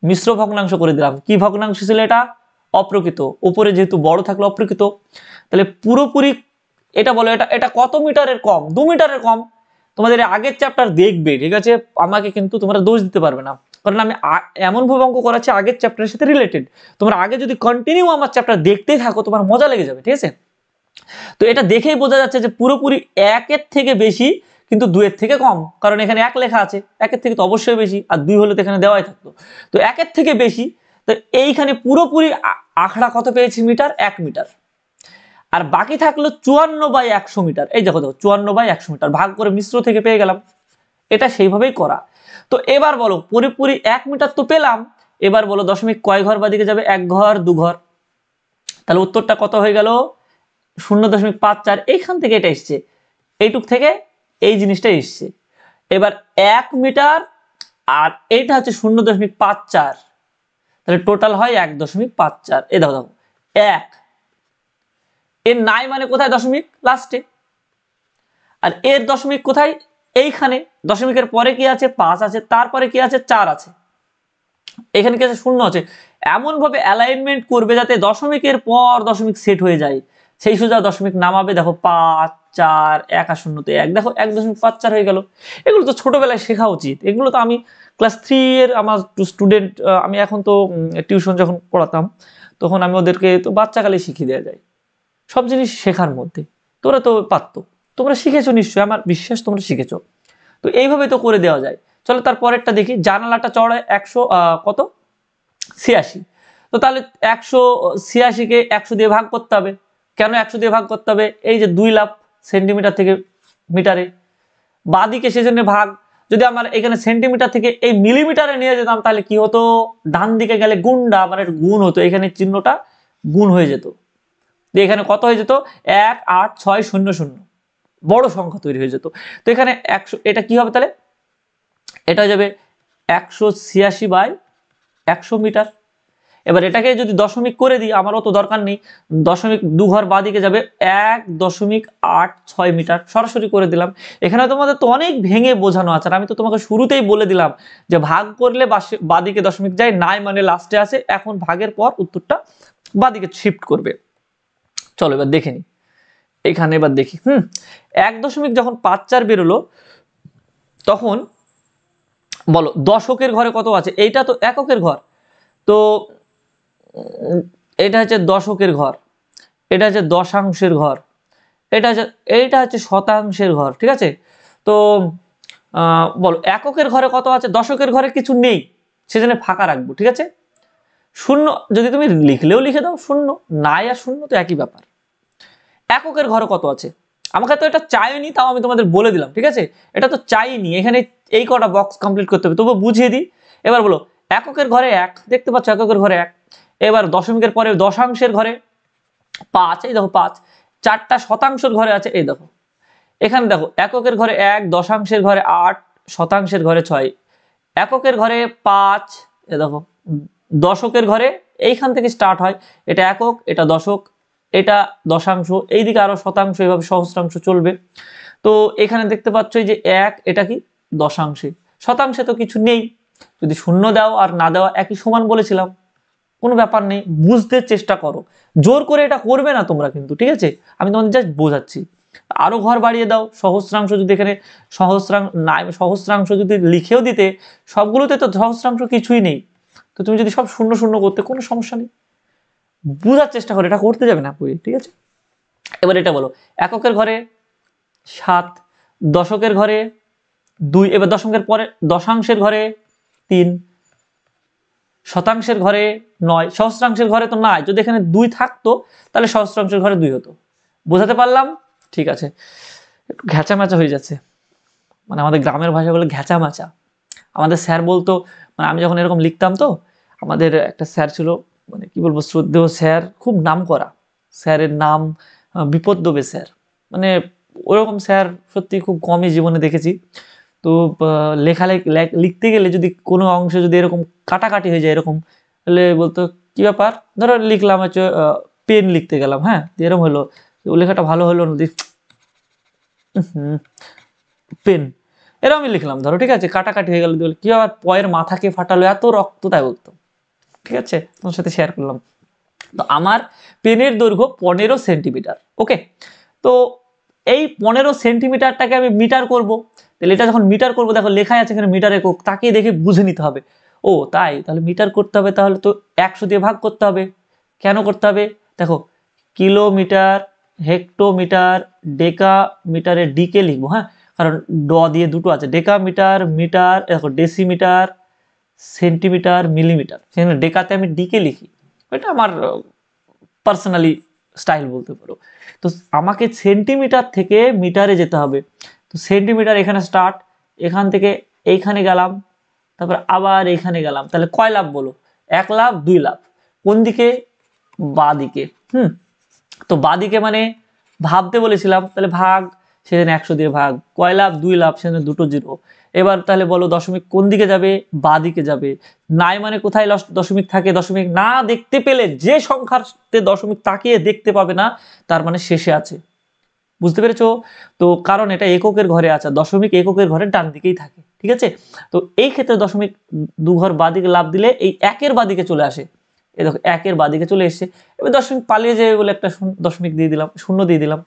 S1: মিশ্র ভগ্নাংশ করে দিলাম কি ভগ্নাংশ ছিল এটা অপ্রকৃত উপরে যেহেতু বড় থাকলো অপ্রকৃত তাহলে পুরোপুরি এটা বলো এটা এটা কত মিটারের কম দু মিটারের কম তোমাদের আগের চ্যাপ্টার দেখবে ঠিক আছে আমাকে কিন্তু তোমরা দোষ দিতে পারবে না কারণ আমি এমন অঙ্ক করাচ্ছি আগের চ্যাপ্টারের সাথে রিলেটেড তোমরা আগে যদি কন্টিনিউ আমার চ্যাপ্টার দেখতেই থাকো তোমার মজা লেগে যাবে ঠিক আছে তো এটা দেখেই বোঝা যাচ্ছে যে পুরোপুরি একের থেকে বেশি কিন্তু দুয়ের থেকে কম কারণ এখানে এক লেখা আছে একের থেকে তো অবশ্যই বেশি আর দুই হলে তো এখানে দেওয়াই থাকতো তো একের থেকে বেশি তো এইখানে পুরোপুরি আখড়া কত পেয়েছি মিটার এক মিটার আর বাকি থাকলো চুয়ান্ন বাই একশো মিটার এই দেখো দেখো চুয়ান্ন বাই একশো মিটার ভাগ করে মিশ্র থেকে পেয়ে গেলাম এটা সেইভাবেই করা তো এবার বলো পুরোপুরি এক মিটার তো পেলাম এবার বলো দশমিক কয় ঘর বাদিকে যাবে এক ঘর দু ঘর তাহলে উত্তরটা কত হয়ে গেল শূন্য দশমিক পাঁচ চার এইখান থেকে এটা এসছে এইটুক থেকে এই জিনিসটা এসছে এবার এক মিটার আর এইটা হচ্ছে শূন্য দশমিক পাঁচ চার তাহলে টোটাল হয় এক দশমিক পাঁচ চার এ দাও দাও এক এর নাই মানে কোথায় দশমিক লাস্টে আর এর দশমিক কোথায় এইখানে দশমিকের পরে কি আছে পাঁচ আছে তারপরে কি আছে চার আছে এখানে কি আছে শূন্য আছে এমনভাবে অ্যালাইনমেন্ট করবে যাতে দশমিকের পর দশমিক সেট হয়ে যায় সেই সোজা দশমিক নামাবে দেখো পাঁচ চার এক আর শূন্যতে এক দেখো এক দশমিক পাঁচ চার হয়ে গেল এগুলো তো ছোটবেলায় শেখা উচিত এগুলো তো আমি ক্লাস থ্রি এর আমার স্টুডেন্ট আমি এখন তো টিউশন যখন পড়াতাম তখন আমি ওদেরকে তো বাচ্চাকালে শিখিয়ে দেওয়া যায় সব জিনিস শেখার মধ্যে তোরা তো পারতো তোমরা শিখেছো নিশ্চয়ই আমার বিশ্বাস তোমরা শিখেছো তো এইভাবে তো করে দেওয়া যায় চলো তার পরেরটা দেখি জানালাটা চড়ায় একশো কত ছিয়াশি তো তাহলে একশো ছিয়াশিকে একশো দিয়ে ভাগ করতে হবে কেন একশো দিয়ে ভাগ করতে হবে এই যে দুই লাখ সেন্টিমিটার থেকে মিটারে বাদিকে সেজন্য ভাগ যদি আমার এখানে সেন্টিমিটার থেকে এই মিলিমিটারে নিয়ে যেতাম তাহলে কি হতো ডান দিকে গেলে গুণটা মানে গুণ হতো এখানে চিহ্নটা গুণ হয়ে যেত এখানে কত হয়ে যেত এক আট ছয় শূন্য শূন্য বড় সংখ্যা তৈরি হয়ে যেত তো এখানে একশো এটা কি হবে তাহলে এটা যাবে একশো ছিয়াশি বাই একশো মিটার এবার এটাকে যদি দশমিক করে দিই আমারও তো দরকার নেই দশমিক দু ঘর বা দিকে যাবে এক দশমিক আট ছয় মিটার সরাসরি করে দিলাম এখানে তোমাদের তো অনেক ভেঙে বোঝানো আছে আমি তো তোমাকে শুরুতেই বলে দিলাম যে ভাগ করলে বাদিকে দশমিক যায় নাই মানে লাস্টে আসে এখন ভাগের পর উত্তরটা বাদিকে শিফট করবে চলো এবার দেখে নিই এখানে এবার দেখি হুম এক দশমিক যখন পাঁচ চার বেরোলো তখন বলো দশকের ঘরে কত আছে এইটা তো এককের ঘর তো এটা হচ্ছে দশকের ঘর এটা হচ্ছে দশাংশের ঘর এটা হচ্ছে এইটা হচ্ছে শতাংশের ঘর ঠিক আছে তো বলো এককের ঘরে কত আছে দশকের ঘরে কিছু নেই সেজন্য ফাঁকা রাখবো ঠিক আছে শূন্য যদি তুমি লিখলেও লিখে দাও শূন্য নাই আর শূন্য তো একই ব্যাপার এককের ঘর কত আছে আমাকে তো এটা চাইনি তাও আমি তোমাদের বলে দিলাম ঠিক আছে এটা তো চাইনি এখানে এই কটা বক্স কমপ্লিট করতে হবে তবু বুঝিয়ে দিই এবার বলো এককের ঘরে এক দেখতে পাচ্ছ এককের ঘরে এক এবার দশমিকের পরে দশাংশের ঘরে পাঁচ এই দেখো পাঁচ চারটা শতাংশের ঘরে আছে এই দেখো এখানে দেখো এককের ঘরে এক দশাংশের ঘরে আট শতাংশের ঘরে ছয় এককের ঘরে পাঁচ এ দেখো দশকের ঘরে এইখান থেকে স্টার্ট হয় এটা একক এটা দশক এটা দশাংশ এইদিকে আরো শতাংশ এভাবে সহস্রাংশ চলবে তো এখানে দেখতে পাচ্ছ যে এক এটা কি দশাংশে শতাংশে তো কিছু নেই যদি শূন্য দাও আর না দেওয়া একই সমান বলেছিলাম কোনো ব্যাপার নেই বুঝতে চেষ্টা করো জোর করে এটা করবে না তোমরা কিন্তু ঠিক আছে আমি তোমাদের জাস্ট বোঝাচ্ছি আরও ঘর বাড়িয়ে দাও সহস্রাংশ যদি এখানে সহস্রাংশ নাই সহস্রাংশ যদি লিখেও দিতে সবগুলোতে তো সহস্রাংশ কিছুই নেই তো তুমি যদি সব শূন্য শূন্য করতে কোনো সমস্যা নেই বোঝার চেষ্টা করে এটা করতে যাবে না আপু ঠিক আছে এবার এটা বলো এককের ঘরে সাত দশকের ঘরে দুই এবার দশকের পরে দশাংশের ঘরে তিন শতাংশের ঘরে নয় সহস্রাংশের ঘরে তো নাই যদি এখানে দুই থাকতো তাহলে সহস্রাংশের ঘরে দুই হতো বোঝাতে পারলাম ঠিক আছে একটু ঘ্যাঁচামাচা হয়ে যাচ্ছে মানে আমাদের গ্রামের ভাষা বলে ঘ্যাঁচামাচা আমাদের স্যার বলতো মানে আমি যখন এরকম লিখতাম তো আমাদের একটা স্যার ছিল মানে কি বলবো শ্রদ্ধেয় স্যার খুব নাম করা স্যারের নাম বিপদ দেবে স্যার মানে ওরকম স্যার সত্যি খুব কমই জীবনে দেখেছি তো লেখা লিখতে গেলে যদি কোনো অংশে যদি এরকম কাটাকাটি হয়ে যায় এরকম তাহলে বলতো কি ব্যাপার ধরো লিখলাম হচ্ছে পেন লিখতে গেলাম হ্যাঁ এরকম হলো লেখাটা ভালো হলো নদী পেন এরকমই লিখলাম ধরো ঠিক আছে কাটাকাটি হয়ে গেল কি আবার পয়ের মাথাকে ফাটালো এত রক্ত তাই বলতো ঠিক আছে তোমার সাথে শেয়ার করলাম তো আমার পেনের দৈর্ঘ্য পনেরো সেন্টিমিটার ওকে তো এই পনেরো সেন্টিমিটারটাকে আমি মিটার করব তাহলে এটা যখন মিটার করব দেখো লেখাই আছে এখানে মিটার একক তাকে দেখে বুঝে নিতে হবে ও তাই তাহলে মিটার করতে হবে তাহলে তো একশো দিয়ে ভাগ করতে হবে কেন করতে হবে দেখো কিলোমিটার হেক্টোমিটার ডেকা মিটারে ডিকে লিখবো হ্যাঁ কারণ ড দিয়ে দুটো আছে ডেকা মিটার মিটার দেখো ডেসিমিটার সেন্টিমিটার মিলিমিটার সেখানে ডেকাতে আমি ডিকে লিখি ওইটা আমার পার্সোনালি স্টাইল বলতে পারো তো আমাকে সেন্টিমিটার থেকে মিটারে যেতে হবে তো সেন্টিমিটার এখানে স্টার্ট এখান থেকে এইখানে গেলাম তারপর আবার এখানে গেলাম তাহলে কয় লাভ বলো এক লাভ দুই লাভ কোন দিকে বাঁ দিকে হুম তো বা দিকে মানে ভাবতে বলেছিলাম তাহলে ভাগ সেখানে একশো দিয়ে ভাগ কয় লাভ দুই লাভ সেখানে দুটো জিরো এবার তাহলে বলো দশমিক কোন দিকে যাবে বা দিকে যাবে নাই মানে কোথায় দশমিক থাকে দশমিক না দেখতে পেলে যে সংখ্যাতে দশমিক তাকিয়ে দেখতে পাবে না তার মানে শেষে আছে বুঝতে পেরেছ তো কারণ এটা এককের ঘরে আছে দশমিক এককের ঘরে ডান দিকেই থাকে ঠিক আছে তো এই ক্ষেত্রে দশমিক দু ঘর বাদিকে লাভ দিলে এই একের বাদিকে চলে আসে এ দেখো একের বাদিকে চলে এসছে এবার দশমিক পালিয়ে যাবে বলে একটা দশমিক দিয়ে দিলাম শূন্য দিয়ে দিলাম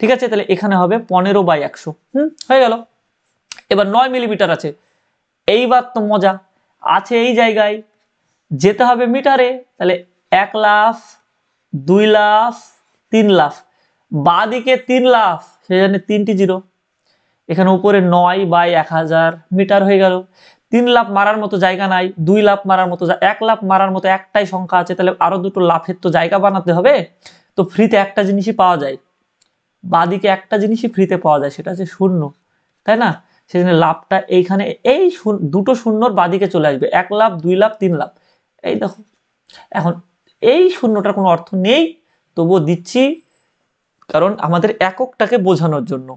S1: ঠিক আছে তাহলে এখানে হবে পনেরো বাই একশো হুম হয়ে গেল এবার নয় মিলিমিটার আছে এইবার তো মজা আছে এই জায়গায় যেতে হবে মিটারে তাহলে এক লাফ দুই লাফ তিন লাফ বা দিকে তিন লাফ সেখানে তিনটি জিরো এখানে উপরে নয় বাই এক হাজার মিটার হয়ে গেল তিন লাফ মারার মতো জায়গা নাই দুই লাফ মারার মতো এক লাফ মারার মতো একটাই সংখ্যা আছে তাহলে আরো দুটো লাফের তো জায়গা বানাতে হবে তো ফ্রিতে একটা জিনিসই পাওয়া যায় বাদিকে একটা জিনিসই ফ্রিতে পাওয়া যায় সেটা হচ্ছে শূন্য তাই না সেই জন্য লাভটা এইখানে এই দুটো শূন্যর বাদিকে চলে আসবে এক লাভ দুই লাভ তিন লাভ এই দেখো এখন এই শূন্যটার কোনো অর্থ নেই তবুও দিচ্ছি কারণ আমাদের এককটাকে বোঝানোর জন্য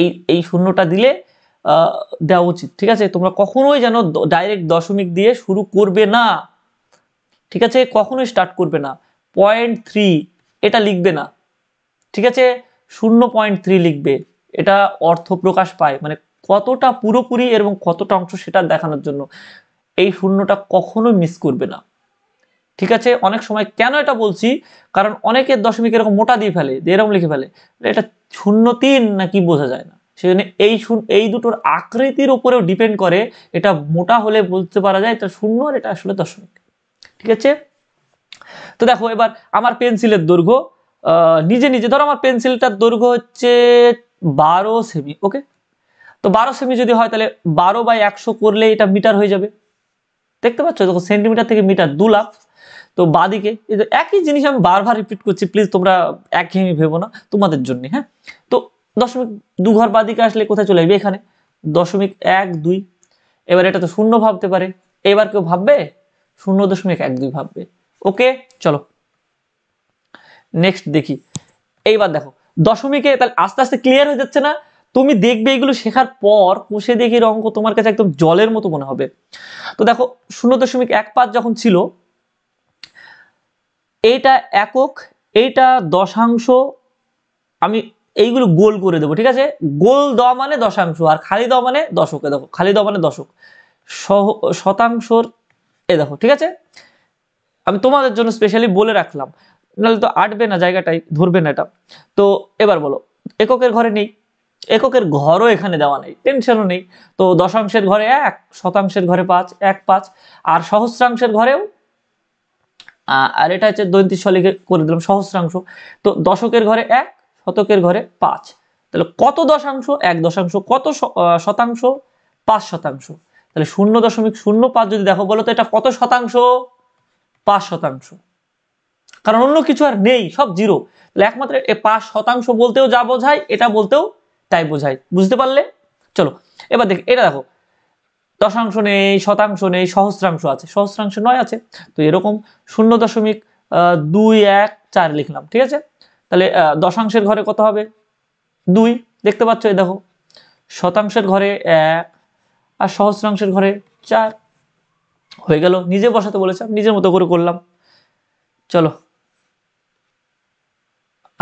S1: এই এই শূন্যটা দিলে দেওয়া উচিত ঠিক আছে তোমরা কখনোই যেন ডাইরেক্ট দশমিক দিয়ে শুরু করবে না ঠিক আছে কখনোই স্টার্ট করবে না পয়েন্ট থ্রি এটা লিখবে না ঠিক আছে শূন্য পয়েন্ট থ্রি লিখবে এটা অর্থ প্রকাশ পায় মানে কতটা পুরোপুরি এবং কতটা অংশ সেটা দেখানোর জন্য এই শূন্যটা কখনো মিস করবে না ঠিক আছে অনেক সময় কেন এটা বলছি কারণ অনেকের দশমিক এরকম মোটা দিয়ে ফেলে এরকম লিখে ফেলে এটা শূন্য তিন নাকি বোঝা যায় না সেজন্য এই এই দুটোর আকৃতির উপরেও ডিপেন্ড করে এটা মোটা হলে বলতে পারা যায় এটা শূন্য আর এটা আসলে দশমিক ঠিক আছে তো দেখো এবার আমার পেন্সিলের দৈর্ঘ্য নিজে নিজে ধরো আমার পেন্সিলটার দৈর্ঘ্য হচ্ছে বারো সেমি ওকে তো বারো সেমি যদি হয় তাহলে বারো বাই একশো করলে এটা মিটার হয়ে যাবে দেখতে পাচ্ছ দেখো সেন্টিমিটার থেকে মিটার দু লাখ তো বাদিকে একই জিনিস আমি বারবার রিপিট করছি প্লিজ তোমরা একঘেয়েমি ভেবো না তোমাদের জন্য হ্যাঁ তো দশমিক দু ঘর বাদিকে আসলে কোথায় চলে আসবে এখানে দশমিক এক দুই এবার এটা তো শূন্য ভাবতে পারে এবার কেউ ভাববে শূন্য দশমিক এক দুই ভাববে ওকে চলো নেক্সট দেখি এইবার দেখো দশমিকে তাহলে আস্তে আস্তে ক্লিয়ার হয়ে যাচ্ছে না তুমি দেখবে এগুলো শেখার পর কোষে দেখি অঙ্ক তোমার কাছে একদম জলের মতো মনে হবে তো দেখো শূন্য দশমিক এক পাঁচ যখন ছিল এইটা একক এইটা দশাংশ আমি এইগুলো গোল করে দেবো ঠিক আছে গোল দ মানে দশাংশ আর খালি দ মানে দশকে দেখো খালি দ মানে দশক শতাংশর এ দেখো ঠিক আছে আমি তোমাদের জন্য স্পেশালি বলে রাখলাম নাহলে তো আটবে না জায়গাটাই ধরবে না এটা তো এবার বলো এককের ঘরে নেই এককের ঘরও এখানে দেওয়া নেই টেনশনও নেই তো দশাংশের ঘরে এক শতাংশের ঘরে পাঁচ এক পাঁচ আর সহস্রাংশের ঘরেও আর এটা হচ্ছে দৈন্তিক সলিকে করে দিলাম সহস্রাংশ তো দশকের ঘরে এক শতকের ঘরে পাঁচ তাহলে কত দশাংশ এক দশাংশ কত শতাংশ পাঁচ শতাংশ তাহলে শূন্য দশমিক শূন্য পাঁচ যদি দেখো বলো তো এটা কত শতাংশ পাঁচ শতাংশ কারণ অন্য কিছু আর নেই সব জিরো তাহলে একমাত্র এ পাঁচ শতাংশ বলতেও যা বোঝায় এটা বলতেও তাই বোঝায় বুঝতে পারলে চলো এবার দেখ এটা দেখো দশাংশ নেই শতাংশ নেই সহস্রাংশ আছে সহস্রাংশ নয় আছে তো এরকম শূন্য দশমিক দুই এক চার লিখলাম ঠিক আছে তাহলে দশাংশের ঘরে কত হবে দুই দেখতে পাচ্ছ এই দেখো শতাংশের ঘরে এক আর সহস্রাংশের ঘরে চার হয়ে গেল নিজে বসাতে বলেছে নিজের মতো করে করলাম চলো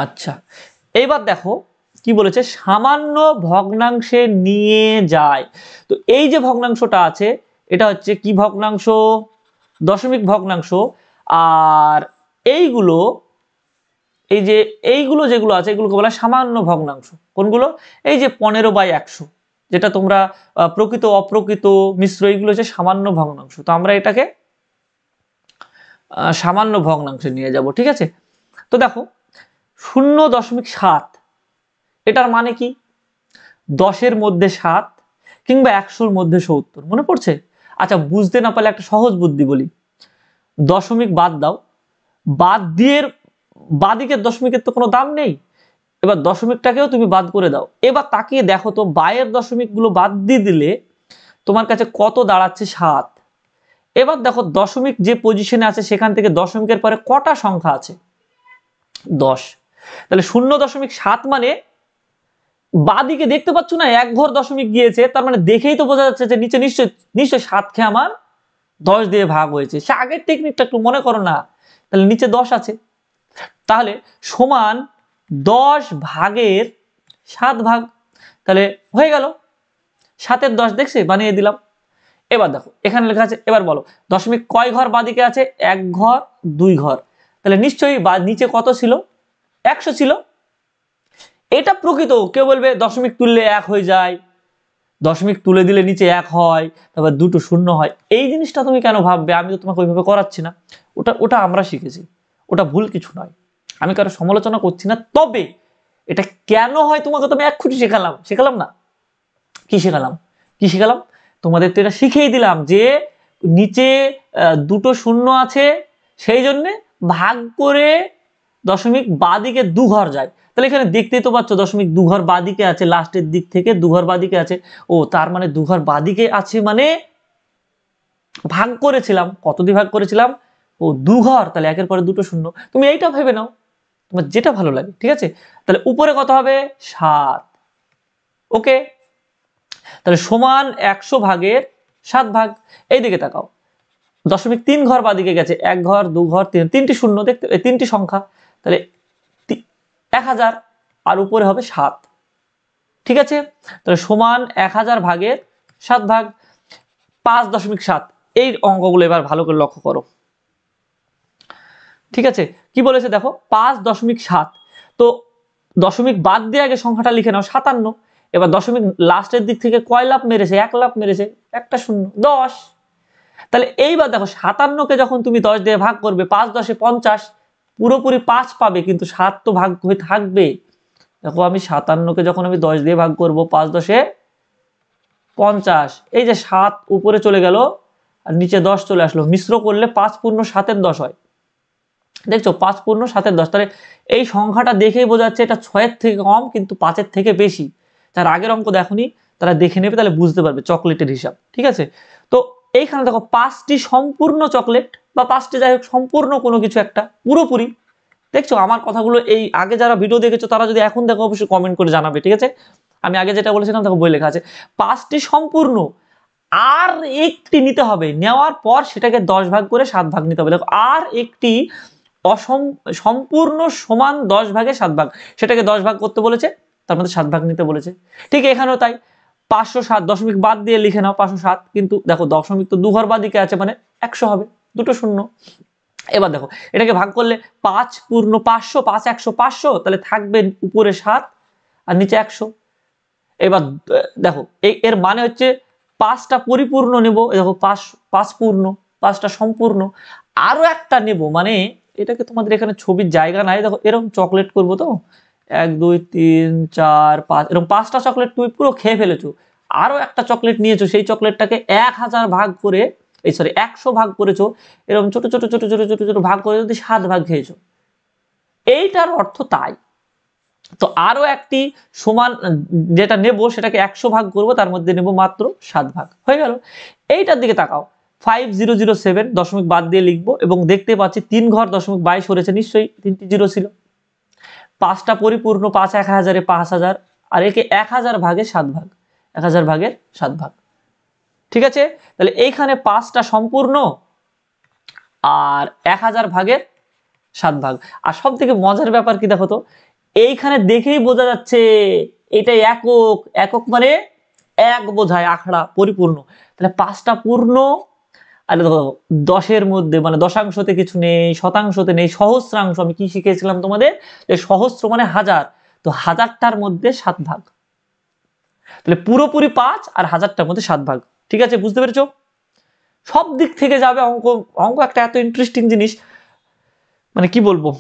S1: আচ্ছা এইবার দেখো কি বলেছে সামান্য ভগ্নাংশে নিয়ে যায় তো এই যে ভগ্নাংশটা আছে এটা হচ্ছে কি ভগ্নাংশ দশমিক ভগ্নাংশ আর এইগুলো এই যে এইগুলো যেগুলো আছে এগুলোকে বলা সামান্য ভগ্নাংশ কোনগুলো এই যে পনেরো বাই একশো যেটা তোমরা প্রকৃত অপ্রকৃত মিশ্র এইগুলো হচ্ছে সামান্য ভগ্নাংশ তো আমরা এটাকে সামান্য ভগ্নাংশে নিয়ে যাব ঠিক আছে তো দেখো শূন্য দশমিক সাত এটার মানে কি দশের মধ্যে সাত কিংবা একশোর মধ্যে সত্তর মনে পড়ছে আচ্ছা বুঝতে না পারলে একটা সহজ বুদ্ধি বলি দশমিক বাদ দাও বাদ দিয়ে বাদিকের দশমিকের তো কোনো দাম নেই এবার দশমিকটাকেও তুমি বাদ করে দাও এবার তাকিয়ে দেখো তো বায়ের দশমিকগুলো বাদ দিয়ে দিলে তোমার কাছে কত দাঁড়াচ্ছে সাত এবার দেখো দশমিক যে পজিশনে আছে সেখান থেকে দশমিকের পরে কটা সংখ্যা আছে দশ তাহলে শূন্য দশমিক সাত মানে বাদিকে দেখতে পাচ্ছ না এক ঘর দশমিক গিয়েছে তার মানে দেখেই তো বোঝা যাচ্ছে যে নিচে নিশ্চয় নিশ্চয় খেয়ে আমার দশ দিয়ে ভাগ হয়েছে সে আগের টেকনিকটা একটু মনে করো না তাহলে নিচে দশ আছে তাহলে সমান দশ ভাগের সাত ভাগ তাহলে হয়ে গেল সাতের দশ দেখছে বানিয়ে দিলাম এবার দেখো এখানে লেখা আছে এবার বলো দশমিক কয় ঘর বাদিকে আছে এক ঘর দুই ঘর তাহলে নিশ্চয়ই বা নিচে কত ছিল একশো ছিল এটা প্রকৃত কেউ বলবে দশমিক তুললে এক হয়ে যায় দশমিক তুলে দিলে নিচে এক হয় তারপর দুটো শূন্য হয় এই জিনিসটা তুমি কেন ভাববে আমি তো তোমাকে ওইভাবে করাচ্ছি না ওটা ওটা আমরা শিখেছি ওটা ভুল কিছু নয় আমি কারো সমালোচনা করছি না তবে এটা কেন হয় তোমাকে তো আমি এক খুঁটি শেখালাম শেখালাম না কি শেখালাম কি শেখালাম তোমাদের তো এটা শিখিয়ে দিলাম যে নিচে দুটো শূন্য আছে সেই জন্যে ভাগ করে দশমিক বা দিকে দু ঘর যায় তাহলে এখানে দেখতেই তো পাচ্ছ দশমিক দু ঘর বা দিকে আছে লাস্টের দিক থেকে দু ঘর বা দিকে আছে ও তার মানে দু ঘর বা দিকে আছে মানে ভাগ করেছিলাম কত দিয়ে ভাগ করেছিলাম ও দু ঘর তাহলে একের পরে দুটো শূন্য তুমি এইটা ভেবে নাও তোমার যেটা ভালো লাগে ঠিক আছে তাহলে উপরে কত হবে সাত ওকে তাহলে সমান একশো ভাগের সাত ভাগ এই দিকে তাকাও দশমিক তিন ঘর বাদিকে গেছে এক ঘর দু ঘর তিন তিনটি শূন্য দেখতে তিনটি সংখ্যা তাহলে এক হাজার আর উপরে হবে সাত ঠিক আছে তাহলে সমান এক হাজার ভাগের সাত ভাগ পাঁচ দশমিক সাত এই অঙ্কগুলো এবার ভালো করে লক্ষ্য করো ঠিক আছে কি বলেছে দেখো পাঁচ দশমিক সাত তো দশমিক বাদ দিয়ে আগে সংখ্যাটা লিখে নাও সাতান্ন এবার দশমিক লাস্টের দিক থেকে কয় লাভ মেরেছে এক লাভ মেরেছে একটা শূন্য দশ তাহলে এইবার দেখো সাতান্নকে যখন তুমি দশ দিয়ে ভাগ করবে পাঁচ দশে পঞ্চাশ পুরোপুরি পাঁচ পাবে কিন্তু সাত তো ভাগ হয়ে থাকবে দেখো আমি সাতান্নকে যখন আমি দশ দিয়ে ভাগ করব পাঁচ দশে পঞ্চাশ এই যে সাত উপরে চলে গেল আর নিচে দশ চলে আসলো মিশ্র করলে পাঁচ পূর্ণ সাতের দশ হয় দেখছো পাঁচ পূর্ণ সাতের দশ তাহলে এই সংখ্যাটা দেখেই বোঝা যাচ্ছে এটা ছয়ের থেকে কম কিন্তু পাঁচের থেকে বেশি তার আগের অঙ্ক দেখনি তারা দেখে নেবে তাহলে বুঝতে পারবে চকলেটের হিসাব ঠিক আছে তো এইখানে দেখো পাঁচটি সম্পূর্ণ চকলেট বা পাঁচটি যাই হোক সম্পূর্ণ কোনো কিছু একটা পুরোপুরি দেখছো আমার কথাগুলো এই আগে যারা ভিডিও দেখেছো তারা যদি এখন দেখো অবশ্যই কমেন্ট করে জানাবে ঠিক আছে আমি আগে যেটা বলেছিলাম দেখো বই লেখা আছে পাঁচটি সম্পূর্ণ আর একটি নিতে হবে নেওয়ার পর সেটাকে দশ ভাগ করে সাত ভাগ নিতে হবে দেখো আর একটি অসম সম্পূর্ণ সমান দশ ভাগে সাত ভাগ সেটাকে দশ ভাগ করতে বলেছে তার মধ্যে সাত ভাগ নিতে বলেছে ঠিক এখানেও তাই পাঁচশো সাত দশমিক বাদ দিয়ে লিখে নাও পাঁচশো সাত কিন্তু দেখো দশমিক তো দুঘর বাদিকে আছে মানে একশো হবে দুটো শূন্য এবার দেখো এটাকে ভাগ করলে পাঁচ পূর্ণ পাঁচশো পাঁচ একশো পাঁচশো তাহলে থাকবে উপরে সাত আর নিচে একশো এবার দেখো এর মানে হচ্ছে পাঁচটা পরিপূর্ণ নেব দেখো পাঁচ পাঁচ পূর্ণ পাঁচটা সম্পূর্ণ আরো একটা নেব মানে এটাকে তোমাদের এখানে ছবির জায়গা নাই দেখো এরকম চকলেট করব তো এক দুই তিন চার পাঁচ এরকম পাঁচটা চকলেট তুমি পুরো খেয়ে ফেলেছো আরও একটা চকলেট নিয়েছো সেই চকলেটটাকে এক হাজার ভাগ করে এই সরি একশো ভাগ করেছো এরকম ছোট ছোট ছোট ছোট ছোট ছোট ভাগ করে যদি সাত ভাগ খেয়েছো এইটার অর্থ তাই তো আরো একটি সমান যেটা নেব সেটাকে একশো ভাগ করব তার মধ্যে নেব মাত্র সাত ভাগ হয়ে গেল এইটার দিকে তাকাও ফাইভ জিরো জিরো সেভেন দশমিক বাদ দিয়ে লিখবো এবং দেখতে পাচ্ছি তিন ঘর দশমিক বাইশ হয়েছে নিশ্চয়ই তিনটি জিরো ছিল পাঁচটা পরিপূর্ণ পাঁচ এক হাজারে পাঁচ হাজার আর একে এক হাজার ভাগে সাত ভাগ এক হাজার ভাগের সাত ভাগ ঠিক আছে তাহলে এইখানে পাঁচটা সম্পূর্ণ আর এক হাজার ভাগের সাত ভাগ আর সব থেকে মজার ব্যাপার কি দেখো তো এইখানে দেখেই বোঝা যাচ্ছে এটা একক একক মানে এক বোঝায় আখড়া পরিপূর্ণ তাহলে পাঁচটা পূর্ণ আর দেখো দশের মধ্যে মানে দশাংশতে কিছু নেই শতাংশতে নেই সহস্রাংশ আমি কি শিখেছিলাম তোমাদের যে সহস্র মানে হাজার তো হাজারটার মধ্যে সাত ভাগ তাহলে পুরোপুরি পাঁচ আর হাজারটার মধ্যে সাত ভাগ ঠিক আছে বুঝতে পেরেছ সব দিক থেকে যাবে অঙ্ক অঙ্ক একটা এত ইন্টারেস্টিং জিনিস মানে কি বলবো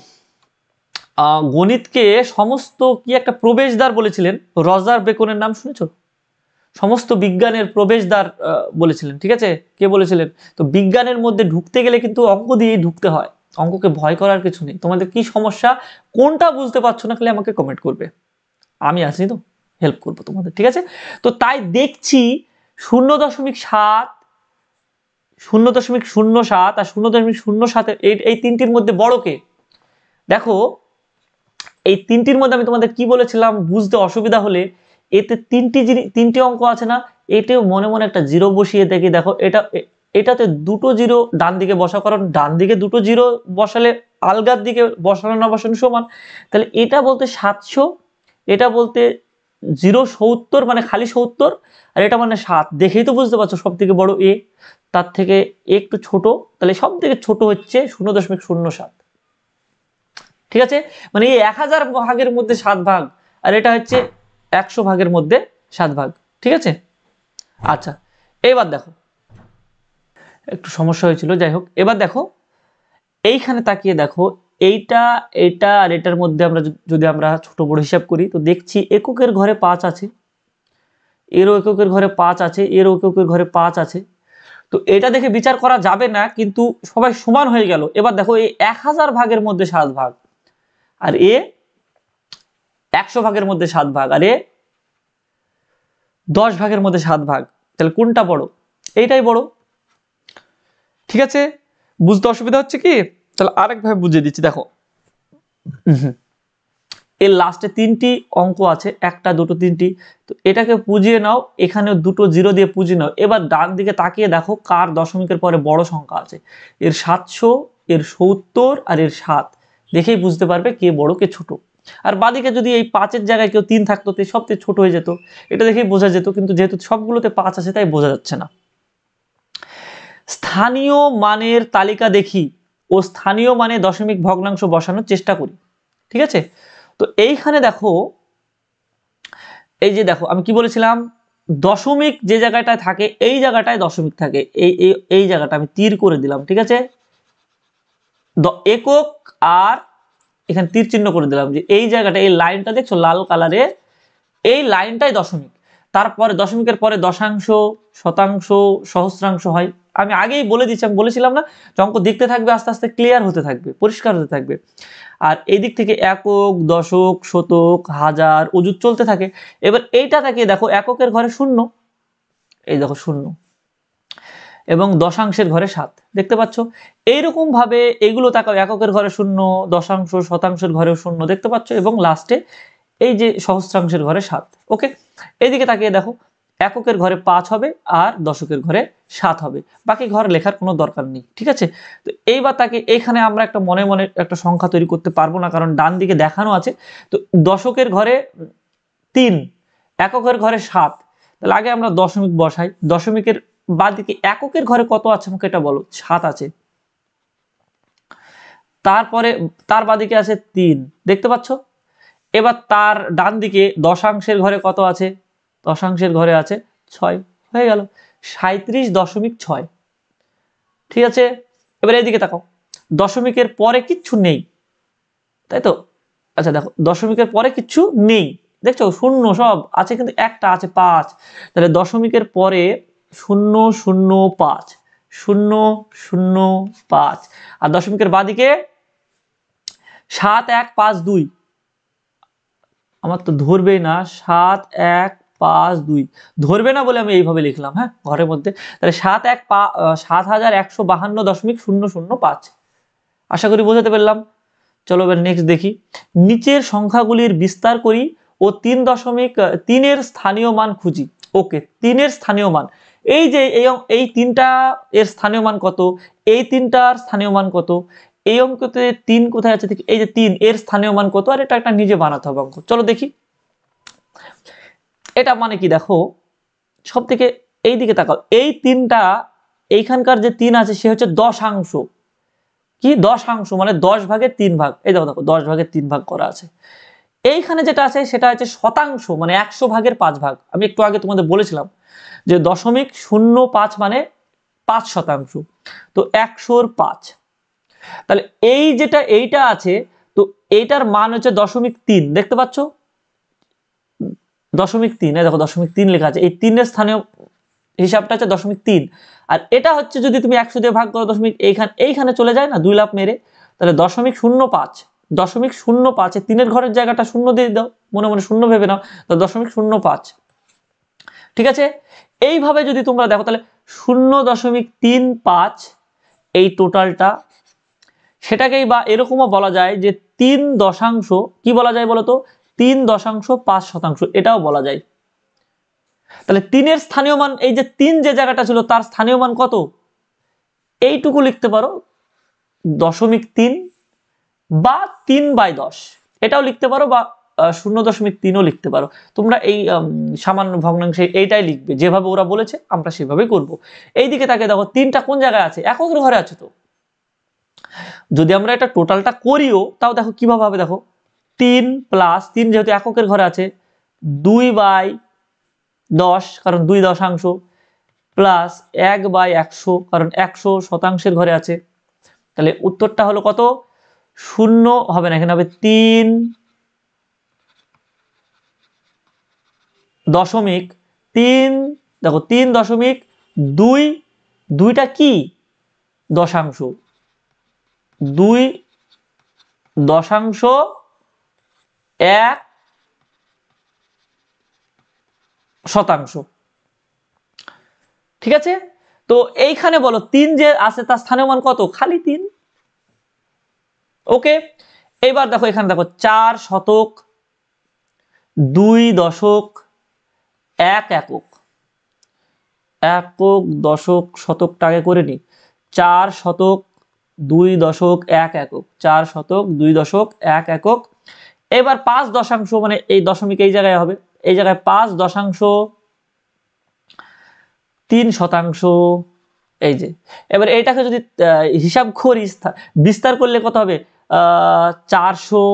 S1: গণিতকে সমস্ত কি একটা প্রবেশদ্বার বলেছিলেন রজার বেকনের নাম শুনেছ সমস্ত বিজ্ঞানের প্রবেশদ্বার বলেছিলেন ঠিক আছে কে বলেছিলেন তো বিজ্ঞানের মধ্যে ঢুকতে গেলে কিন্তু অঙ্ক দিয়েই ঢুকতে হয় অঙ্ককে ভয় করার কিছু নেই তোমাদের কি সমস্যা কোনটা বুঝতে পারছো না খালি আমাকে কমেন্ট করবে আমি আসি তো হেল্প করবো তোমাদের ঠিক আছে তো তাই দেখছি শূন্য দশমিক সাত শূন্য দশমিক শূন্য সাত আর শূন্য দশমিক শূন্য সাতের এই এই তিনটির মধ্যে বড়কে দেখো এই তিনটির মধ্যে আমি তোমাদের কি বলেছিলাম বুঝতে অসুবিধা হলে এতে তিনটি জিনিস তিনটি অঙ্ক আছে না এটাও মনে মনে একটা জিরো বসিয়ে দেখি দেখো এটা এটাতে দুটো জিরো ডান দিকে বসা কারণ ডান দিকে দুটো জিরো বসালে আলগার দিকে বসানো না বসানো সমান তাহলে এটা বলতে সাতশো এটা বলতে জিরো সত্তর মানে খালি সত্তর আর এটা মানে সাত দেখেই তো বুঝতে পারছো সব থেকে বড় এ তার থেকে একটু ছোট তাহলে সব থেকে ছোট হচ্ছে শূন্য দশমিক শূন্য সাত ঠিক আছে মানে এই এক হাজার ভাগের মধ্যে সাত ভাগ আর এটা হচ্ছে একশো ভাগের মধ্যে সাত ভাগ ঠিক আছে আচ্ছা এবার দেখো একটু সমস্যা হয়েছিল যাই হোক এবার দেখো এইখানে তাকিয়ে দেখো এইটা এটা আর এটার মধ্যে আমরা যদি আমরা ছোট বড় হিসাব করি তো দেখছি এককের ঘরে পাঁচ আছে এরও এককের ঘরে পাঁচ আছে এরও এককের ঘরে পাঁচ আছে তো এটা দেখে বিচার করা যাবে না কিন্তু সবাই সমান হয়ে গেল এবার দেখো এই এক হাজার ভাগের মধ্যে সাত ভাগ আর এ একশো ভাগের মধ্যে সাত ভাগ আর এ দশ ভাগের মধ্যে সাত ভাগ তাহলে কোনটা বড় এইটাই বড় ঠিক আছে বুঝতে অসুবিধা হচ্ছে কি তাহলে আরেকভাবে বুঝিয়ে দিচ্ছি দেখো এর লাস্টে তিনটি অঙ্ক আছে একটা দুটো তিনটি তো এটাকে পুজিয়ে নাও এখানে দুটো জিরো দিয়ে পুজিয়ে নাও এবার ডান দিকে তাকিয়ে দেখো কার দশমিকের পরে বড় সংখ্যা আছে এর সাতশো এর সত্তর আর এর সাত দেখেই বুঝতে পারবে কে বড় কে ছোট আর বাদিকে যদি এই পাঁচের জায়গায় কেউ তিন থাকতো তো সবচেয়ে ছোট হয়ে যেত এটা দেখেই বোঝা যেত কিন্তু যেহেতু সবগুলোতে পাঁচ আছে তাই বোঝা যাচ্ছে না স্থানীয় মানের তালিকা দেখি ও স্থানীয় মানে দশমিক ভগ্নাংশ বসানোর চেষ্টা করি ঠিক আছে তো এইখানে দেখো এই যে দেখো আমি কি বলেছিলাম দশমিক যে জায়গাটায় থাকে এই জায়গাটায় দশমিক থাকে এই এই জায়গাটা আমি তীর করে দিলাম ঠিক আছে একক আর এখানে তীর চিহ্ন করে দিলাম যে এই জায়গাটা এই লাইনটা দেখছো লাল কালারে এই লাইনটাই দশমিক তারপরে দশমিকের পরে দশাংশ শতাংশ সহস্রাংশ হয় আমি আগেই বলে দিচ্ছি আমি বলেছিলাম না যে অঙ্ক দেখতে থাকবে আস্তে আস্তে ক্লিয়ার হতে থাকবে পরিষ্কার হতে থাকবে আর এই দিক থেকে একক দশক শতক হাজার অজুত চলতে থাকে এবার এইটা থেকে দেখো এককের ঘরে শূন্য এই দেখো শূন্য এবং দশাংশের ঘরে সাত দেখতে পাচ্ছ এইরকমভাবে এগুলো তাকাও এককের ঘরে শূন্য দশাংশ শতাংশের ঘরেও শূন্য দেখতে পাচ্ছ এবং লাস্টে এই যে সহস্রাংশের ঘরে সাত ওকে এইদিকে তাকিয়ে দেখো এককের ঘরে পাঁচ হবে আর দশকের ঘরে সাত হবে বাকি ঘর লেখার কোনো দরকার নেই ঠিক আছে তো এইবার তাকে এখানে আমরা একটা মনে মনে একটা সংখ্যা তৈরি করতে পারবো না কারণ ডান দিকে দেখানো আছে তো দশকের ঘরে তিন এককের ঘরে সাত তাহলে আগে আমরা দশমিক বসাই দশমিকের বাদ দিকে এককের ঘরে কত আছে আমাকে এটা বলো সাত আছে তারপরে তার বাদিকে আছে তিন দেখতে পাচ্ছ এবার তার ডান দিকে দশাংশের ঘরে কত আছে দশাংশের ঘরে আছে ছয় হয়ে গেল সাঁত্রিশ দশমিক ছয় ঠিক আছে এবার এইদিকে দেখো দশমিকের পরে কিচ্ছু নেই তাই তো আচ্ছা দেখো দশমিকের পরে কিচ্ছু নেই দেখছো শূন্য সব আছে কিন্তু একটা আছে পাঁচ তাহলে দশমিকের পরে শূন্য শূন্য পাঁচ শূন্য শূন্য পাঁচ আর দশমিকের বাদিকে সাত এক পাঁচ দুই আমার তো ধরবেই না সাত এক পাঁচ দুই ধরবে না বলে আমি এইভাবে লিখলাম হ্যাঁ ঘরের মধ্যে তাহলে সাত এক পা সাত হাজার একশো বাহান্ন দশমিক শূন্য শূন্য পাঁচ আশা করি বোঝাতে পারলাম চলো এবার নেক্সট দেখি নিচের সংখ্যাগুলির বিস্তার করি ও তিন দশমিক তিনের স্থানীয় মান খুঁজি ওকে তিনের স্থানীয় মান এই যে এই তিনটা এর স্থানীয় মান কত এই তিনটার স্থানীয় মান কত এই অঙ্কতে তিন কোথায় আছে এই যে তিন এর স্থানীয় মান কত আর এটা একটা নিজে বানাতে হবে অঙ্ক চলো দেখি এটা মানে কি দেখো সব থেকে এই দিকে তাকাও এই তিনটা এইখানকার যে তিন আছে সে হচ্ছে দশাংশ কি দশাংশ মানে দশ ভাগের তিন ভাগ এই দেখো দেখো দশ ভাগের তিন ভাগ করা আছে এইখানে যেটা আছে সেটা হচ্ছে শতাংশ মানে একশো ভাগের পাঁচ ভাগ আমি একটু আগে তোমাদের বলেছিলাম যে দশমিক শূন্য পাঁচ মানে পাঁচ শতাংশ তো একশোর পাঁচ তাহলে এই যেটা এইটা আছে তো এইটার মান হচ্ছে দশমিক তিন দেখতে পাচ্ছ দশমিক তিন দেখো দশমিক তিন লেখা আছে এই তিনের স্থানীয় হিসাবটা হচ্ছে দশমিক তিন আর এটা হচ্ছে যদি তুমি একশো দিয়ে ভাগ করো দশমিক এইখান এইখানে চলে যায় না দুই লাভ মেরে তাহলে দশমিক শূন্য পাঁচ দশমিক শূন্য পাঁচ এই তিনের ঘরের জায়গাটা শূন্য দিয়ে দাও মনে মনে শূন্য ভেবে নাও তো দশমিক শূন্য পাঁচ ঠিক আছে এইভাবে যদি তোমরা দেখো তাহলে শূন্য দশমিক তিন পাঁচ এই টোটালটা সেটাকেই বা এরকমও বলা যায় যে তিন দশাংশ কি বলা যায় বলতো তিন দশাংশ পাঁচ শতাংশ এটাও বলা যায় তাহলে তিনের স্থানীয় মান এই যে তিন যে জায়গাটা ছিল তার স্থানীয় মান কত এইটুকু লিখতে পারো দশমিক তিন বা তিন বাই দশ এটাও লিখতে পারো বা শূন্য দশমিক তিনও লিখতে পারো তোমরা এই সামান্য ভগ্নাংশে এইটাই লিখবে যেভাবে ওরা বলেছে আমরা সেভাবে করব। দিকে তাকে দেখো তিনটা কোন জায়গায় আছে একক ঘরে আছে তো যদি আমরা এটা টোটালটা করিও তাও দেখো কিভাবে হবে দেখো তিন প্লাস তিন যেহেতু এককের ঘরে আছে দুই বাই দশ কারণ দুই দশাংশ প্লাস এক বাই একশো কারণ একশো শতাংশের ঘরে আছে তাহলে উত্তরটা হলো কত শূন্য হবে না এখানে হবে তিন দশমিক তিন দেখো তিন দশমিক দুই দুইটা কি দশাংশ দুই দশাংশ এক শতাংশ ঠিক আছে তো এইখানে বলো তিন যে আছে তার স্থানীয় মান কত খালি তিন ওকে এবার দেখো এখানে দেখো চার শতক দুই দশক এক একক একক দশক শতকটাকে করে নি চার শতক দুই দশক এক একক চার শতক দুই দশক এক একক এবার পাঁচ দশাংশ মানে এই দশমিক এই জায়গায় হবে এই জায়গায় পাঁচ দশাংশ তিন শতাংশ এই যে এবার এটাকে যদি হিসাব খরি বিস্তার করলে কত হবে চারশো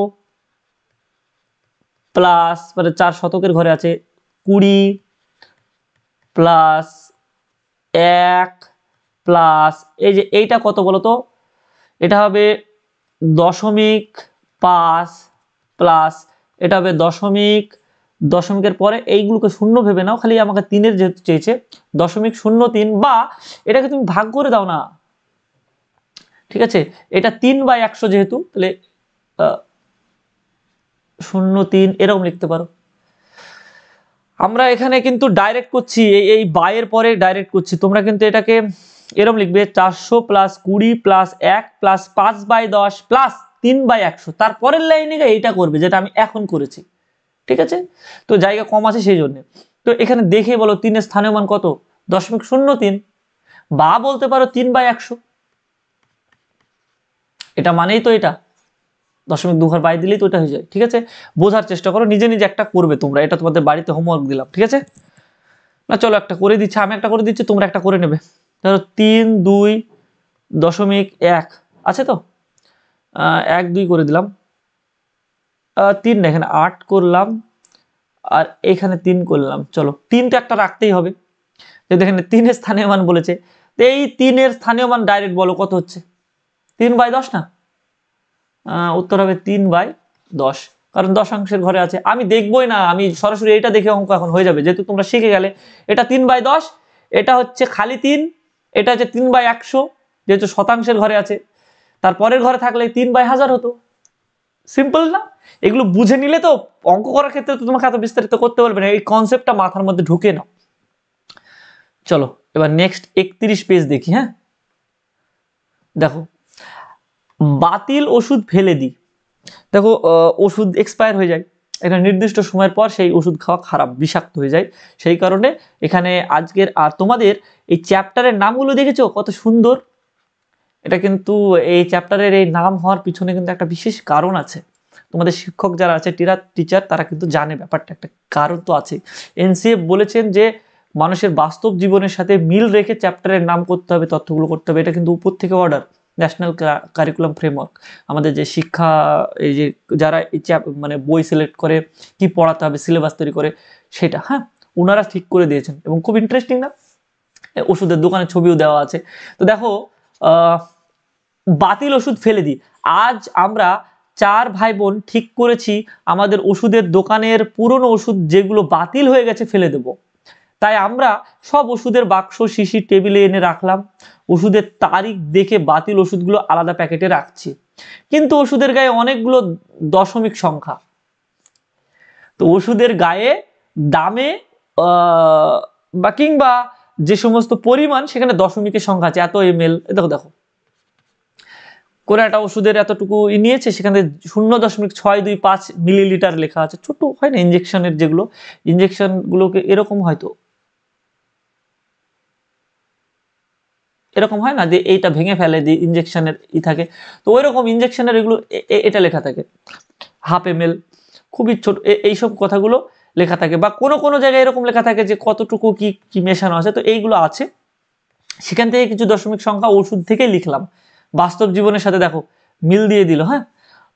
S1: প্লাস মানে চার শতকের ঘরে আছে কুড়ি প্লাস এক প্লাস এই যে এইটা কত বলতো এটা হবে দশমিক পাঁচ প্লাস এটা হবে দশমিক দশমিকের পরে এইগুলোকে শূন্য ভেবে নাও খালি আমাকে তিনের যেহেতু চেয়েছে দশমিক শূন্য তিন বা এটাকে তুমি ভাগ করে দাও না ঠিক আছে এটা তিন বাই একশো যেহেতু তাহলে শূন্য তিন এরকম লিখতে পারো আমরা এখানে কিন্তু ডাইরেক্ট করছি এই এই বাইয়ের পরে ডাইরেক্ট করছি তোমরা কিন্তু এটাকে এরম লিখবে চারশো প্লাস কুড়ি প্লাস এক প্লাস পাঁচ বাই দশ প্লাস তিন বাই একশো তারপরের লাইনে গিয়ে এইটা করবে যেটা আমি এখন করেছি ঠিক আছে তো জায়গা কম আছে সেই জন্য তো এখানে দেখে বলো তিনের স্থানীয় মান কত দশমিক শূন্য তিন বা বলতে পারো তিন বাই একশো এটা মানেই তো এটা দশমিক দু ঘর বাই দিলেই তো এটা হয়ে যায় ঠিক আছে বোঝার চেষ্টা করো নিজে নিজে একটা করবে তোমরা এটা তোমাদের বাড়িতে হোমওয়ার্ক দিলাম ঠিক আছে না চলো একটা করে দিচ্ছি আমি একটা করে দিচ্ছি তোমরা একটা করে নেবে ধরো তিন দুই দশমিক এক আছে তো এক দুই করে দিলাম তিন না এখানে আট করলাম আর এখানে তিন করলাম চলো তিন তো একটা রাখতেই হবে যদি এখানে তিনের স্থানীয় মান বলেছে তো এই তিনের স্থানীয় মান ডাইরেক্ট বলো কত হচ্ছে তিন বাই দশ না উত্তর হবে তিন বাই দশ কারণ দশাংশের ঘরে আছে আমি দেখবই না আমি সরাসরি এটা দেখে অঙ্ক এখন হয়ে যাবে যেহেতু তোমরা শিখে গেলে এটা তিন বাই দশ এটা হচ্ছে খালি তিন এটা হচ্ছে তিন বাই একশো যেহেতু শতাংশের ঘরে আছে তার পরের ঘরে থাকলে তিন বাই হাজার হতো সিম্পল না এগুলো বুঝে নিলে তো অঙ্ক করার ক্ষেত্রে তো তোমাকে এত বিস্তারিত করতে পারবে না এই কনসেপ্টটা মাথার মধ্যে ঢুকে না চলো এবার নেক্সট একত্রিশ পেজ দেখি হ্যাঁ দেখো বাতিল ওষুধ ফেলে দিই দেখো ওষুধ এক্সপায়ার হয়ে যায় একটা নির্দিষ্ট সময়ের পর সেই ওষুধ খাওয়া খারাপ বিষাক্ত হয়ে যায় সেই কারণে এখানে আজকের আর তোমাদের এই চ্যাপ্টারের নামগুলো দেখেছো কত সুন্দর এটা কিন্তু এই চ্যাপ্টারের এই নাম হওয়ার পিছনে কিন্তু একটা বিশেষ কারণ আছে তোমাদের শিক্ষক যারা আছে টিরা টিচার তারা কিন্তু জানে ব্যাপারটা একটা কারণ তো আছে এনসিএফ বলেছেন যে মানুষের বাস্তব জীবনের সাথে মিল রেখে চ্যাপ্টারের নাম করতে হবে তথ্যগুলো করতে হবে এটা কিন্তু উপর থেকে অর্ডার ন্যাশনাল কারিকুলাম ফ্রেমওয়ার্ক আমাদের যে শিক্ষা এই যে যারা মানে বই সিলেক্ট করে কি পড়াতে হবে সিলেবাস তৈরি করে সেটা হ্যাঁ ওনারা ঠিক করে দিয়েছেন এবং খুব ইন্টারেস্টিং না ওষুধের দোকানে ছবিও দেওয়া আছে তো দেখো বাতিল ওষুধ ফেলে দিই আজ আমরা চার ভাই বোন ঠিক করেছি আমাদের ওষুধের দোকানের পুরনো ওষুধ যেগুলো বাতিল হয়ে গেছে ফেলে দেব তাই আমরা সব ওষুধের বাক্স শিশি টেবিলে এনে রাখলাম ওষুধের তারিখ দেখে বাতিল ওষুধগুলো আলাদা প্যাকেটে রাখছি কিন্তু ওষুধের গায়ে অনেকগুলো দশমিক সংখ্যা তো ওষুধের গায়ে দামে বা কিংবা যে সমস্ত পরিমাণ সেখানে দশমিকের সংখ্যা আছে এত এম এল দেখো দেখো কোনো একটা ওষুধের এতটুকু নিয়েছে সেখানে শূন্য দশমিক ছয় দুই পাঁচ মিলিলিটার লেখা আছে ছোট হয় না ইঞ্জেকশনের যেগুলো ইঞ্জেকশনগুলোকে এরকম হয়তো এরকম হয় না যে এইটা ভেঙে ফেলে যে ইঞ্জেকশনের ই থাকে তো ওই রকম ইঞ্জেকশনের এগুলো এটা লেখা থাকে হাফ এম এল খুবই ছোট এইসব কথাগুলো লেখা থাকে বা কোনো কোনো জায়গায় এরকম লেখা থাকে যে কতটুকু কি কি মেশানো আছে তো এইগুলো আছে সেখান থেকে কিছু দশমিক সংখ্যা ওষুধ থেকে লিখলাম বাস্তব জীবনের সাথে দেখো মিল দিয়ে দিল হ্যাঁ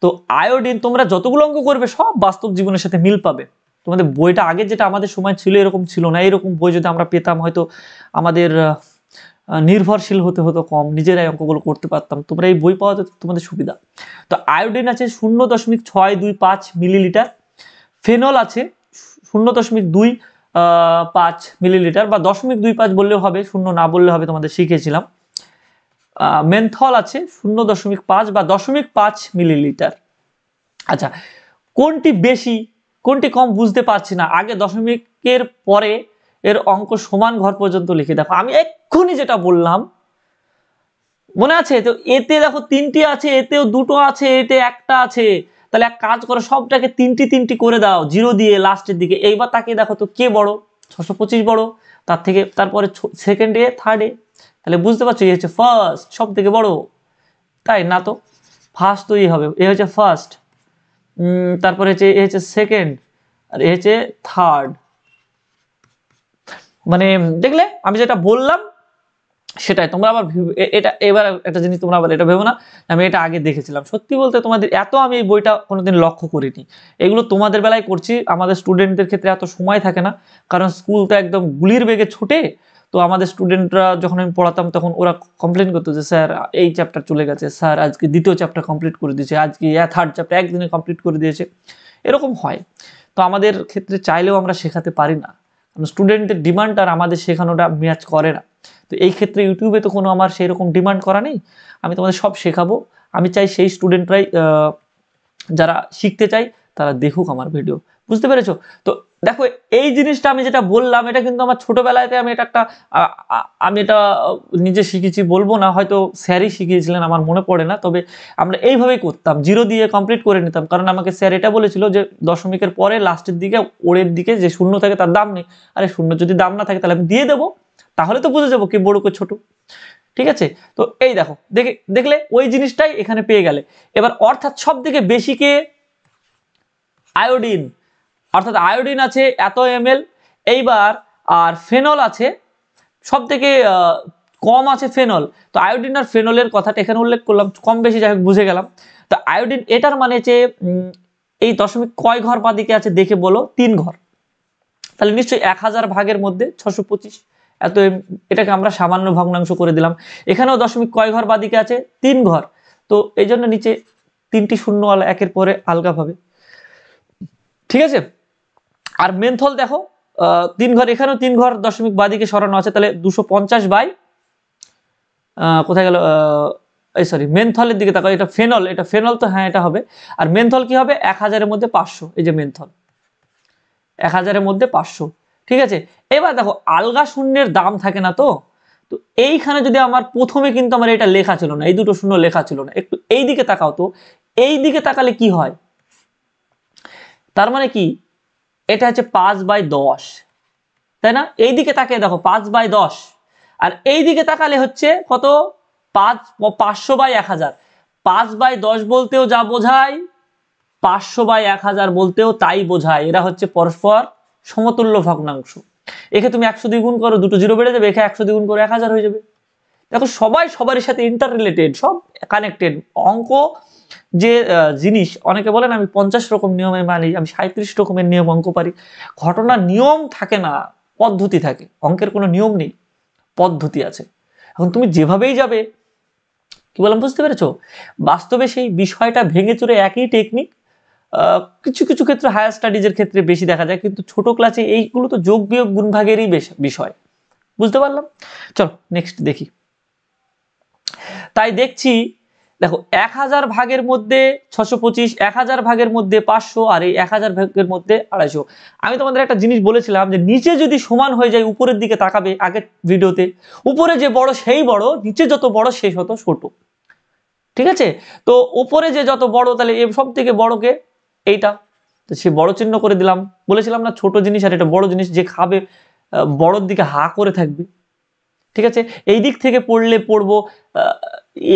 S1: তো আয়োডিন তোমরা যতগুলো অঙ্ক করবে সব বাস্তব জীবনের সাথে মিল পাবে তোমাদের বইটা আগে যেটা আমাদের সময় ছিল এরকম ছিল না এরকম বই যদি আমরা পেতাম হয়তো আমাদের নির্ভরশীল হতে হতো কম নিজেরাই অঙ্কগুলো করতে পারতাম তোমরা এই বই পাওয়াতে তোমাদের সুবিধা তো আয়োডিন আছে শূন্য দশমিক ছয় দুই পাঁচ মিলিলিটার ফেনল আছে শূন্য দশমিক দুই পাঁচ মিলিলিটার বা দশমিক দুই পাঁচ বললেও হবে শূন্য না বললে হবে তোমাদের শিখেছিলাম মেনথল আছে শূন্য দশমিক পাঁচ বা দশমিক পাঁচ মিলিলিটার আচ্ছা কোনটি বেশি কোনটি কম বুঝতে পারছি না আগে দশমিকের পরে এর অঙ্ক সমান ঘর পর্যন্ত লিখে দেখো আমি এক্ষুনি যেটা বললাম মনে আছে তো এতে দেখো তিনটি আছে এতেও দুটো আছে এতে একটা আছে তাহলে এক কাজ করো সবটাকে তিনটি তিনটি করে দাও জিরো দিয়ে লাস্টের দিকে এইবার তাকে দেখো তো কে বড় ছশো বড় তার থেকে তারপরে সেকেন্ডে থার্ডে তাহলে বুঝতে পারছো এই হচ্ছে ফার্স্ট সব থেকে বড় তাই না তো ফার্স্ট তো এই হবে এ হচ্ছে ফার্স্ট তারপরে হচ্ছে এ হচ্ছে সেকেন্ড আর এ হচ্ছে থার্ড মানে দেখলে আমি যেটা বললাম সেটাই তোমরা আবার এটা এবার একটা জিনিস তোমরা আবার এটা ভেবো না আমি এটা আগে দেখেছিলাম সত্যি বলতে তোমাদের এত আমি এই বইটা কোনোদিন লক্ষ্য করিনি এগুলো তোমাদের বেলায় করছি আমাদের স্টুডেন্টদের ক্ষেত্রে এত সময় থাকে না কারণ স্কুল তো একদম গুলির বেগে ছুটে তো আমাদের স্টুডেন্টরা যখন আমি পড়াতাম তখন ওরা কমপ্লেন করতো যে স্যার এই চ্যাপ্টার চলে গেছে স্যার আজকে দ্বিতীয় চ্যাপ্টার কমপ্লিট করে দিয়েছে আজকে থার্ড চ্যাপ্টার একদিনে কমপ্লিট করে দিয়েছে এরকম হয় তো আমাদের ক্ষেত্রে চাইলেও আমরা শেখাতে পারি না কারণ স্টুডেন্টের ডিমান্ড আর আমাদের শেখানোটা ম্যাচ করে না তো এই ক্ষেত্রে ইউটিউবে তো কোনো আমার সেই রকম ডিমান্ড করা নেই আমি তোমাদের সব শেখাবো আমি চাই সেই স্টুডেন্টরাই যারা শিখতে চাই তারা দেখুক আমার ভিডিও বুঝতে পেরেছো তো দেখো এই জিনিসটা আমি যেটা বললাম এটা কিন্তু আমার ছোটবেলাতে আমি এটা একটা আমি এটা নিজে শিখেছি বলবো না হয়তো স্যারই শিখিয়েছিলেন আমার মনে পড়ে না তবে আমরা এইভাবেই করতাম জিরো দিয়ে কমপ্লিট করে নিতাম কারণ আমাকে স্যার এটা বলেছিল যে দশমিকের পরে লাস্টের দিকে ওরের দিকে যে শূন্য থাকে তার দাম নেই আরে শূন্য যদি দাম না থাকে তাহলে আমি দিয়ে দেবো তাহলে তো বুঝে যাবো কি বড় কে ছোট ঠিক আছে তো এই দেখো দেখে দেখলে ওই জিনিসটাই এখানে পেয়ে গেলে এবার অর্থাৎ সব থেকে বেশি কে আয়োডিন অর্থাৎ আয়োডিন আছে এত এম এইবার আর ফেনল আছে সব থেকে কম আছে ফেনল তো আয়োডিন আর ফেনলের কথাটা এখানে উল্লেখ করলাম কম বেশি যাই হোক বুঝে গেলাম তো আয়োডিন এটার মানে যে এই দশমিক কয় ঘর বা দিকে আছে দেখে বলো তিন ঘর তাহলে নিশ্চয়ই এক হাজার ভাগের মধ্যে ছশো পঁচিশ এত এটাকে আমরা সামান্য ভগ্নাংশ করে দিলাম এখানেও দশমিক কয় ঘর দিকে আছে তিন ঘর তো এই জন্য নিচে তিনটি শূন্য একের পরে আলগাভাবে ঠিক আছে আর মেনথল দেখো তিন ঘর এখানেও তিন ঘর দশমিক বাদিকে সরানো আছে তাহলে দুশো পঞ্চাশ বাই কোথায় গেল এই সরি মেনথলের দিকে তাকাও এটা ফেনল এটা ফেনল তো হ্যাঁ এটা হবে আর মেনথল কি হবে এক হাজারের মধ্যে পাঁচশো এই যে মেনথল এক হাজারের মধ্যে পাঁচশো ঠিক আছে এবার দেখো আলগা শূন্যের দাম থাকে না তো তো এইখানে যদি আমার প্রথমে কিন্তু আমার এটা লেখা ছিল না এই দুটো শূন্য লেখা ছিল না একটু এই দিকে তাকাও তো এই দিকে তাকালে কি হয় তার মানে কি এটা হচ্ছে পাঁচ বাই দশ তাই না এই দিকে তাকিয়ে দেখো পাঁচ বাই দশ আর এই দিকে তাকালে হচ্ছে কত পাঁচ পাঁচশো বাই এক হাজার পাঁচ বাই দশ বলতেও যা বোঝায় পাঁচশো বাই এক হাজার বলতেও তাই বোঝায় এরা হচ্ছে পরস্পর সমতুল্য ভগ্নাংশ একে তুমি একশো দ্বিগুণ করো দুটো জিরো বেড়ে যাবে একে একশো দ্বিগুণ করো এক হাজার হয়ে যাবে দেখো সবাই সবারই সাথে ইন্টার রিলেটেড সব কানেক্টেড অঙ্ক যে জিনিস অনেকে বলেন আমি পঞ্চাশ রকম নিয়মে মানি আমি সাঁত্রিশ রকমের নিয়ম অঙ্ক পারি ঘটনা নিয়ম থাকে না পদ্ধতি থাকে অঙ্কের কোনো নিয়ম নেই পদ্ধতি আছে এখন তুমি যেভাবেই যাবে কি বললাম বুঝতে পেরেছ বাস্তবে সেই বিষয়টা ভেঙে চুরে একই টেকনিক কিছু কিছু ক্ষেত্রে হায়ার স্টাডিজের ক্ষেত্রে বেশি দেখা যায় কিন্তু ছোট ক্লাসে এইগুলো তো যোগ বিয়োগ গুণভাগেরই বিষয় বুঝতে পারলাম চলো নেক্সট দেখি তাই দেখছি দেখো এক হাজার ভাগের মধ্যে ছশো পঁচিশ এক হাজার ভাগের মধ্যে পাঁচশো আর এই এক হাজার ভাগের মধ্যে আড়াইশো আমি তোমাদের একটা জিনিস বলেছিলাম যে নিচে যদি সমান হয়ে যায় উপরের দিকে তাকাবে আগের ভিডিওতে উপরে যে বড় সেই বড় নিচে যত বড় সেই শত ছোট ঠিক আছে তো উপরে যে যত বড় তাহলে এ সব থেকে বড়কে এইটা তো সে বড় চিহ্ন করে দিলাম বলেছিলাম না ছোট জিনিস আর এটা বড় জিনিস যে খাবে বড়র দিকে হা করে থাকবে ঠিক আছে এই দিক থেকে পড়লে পড়বো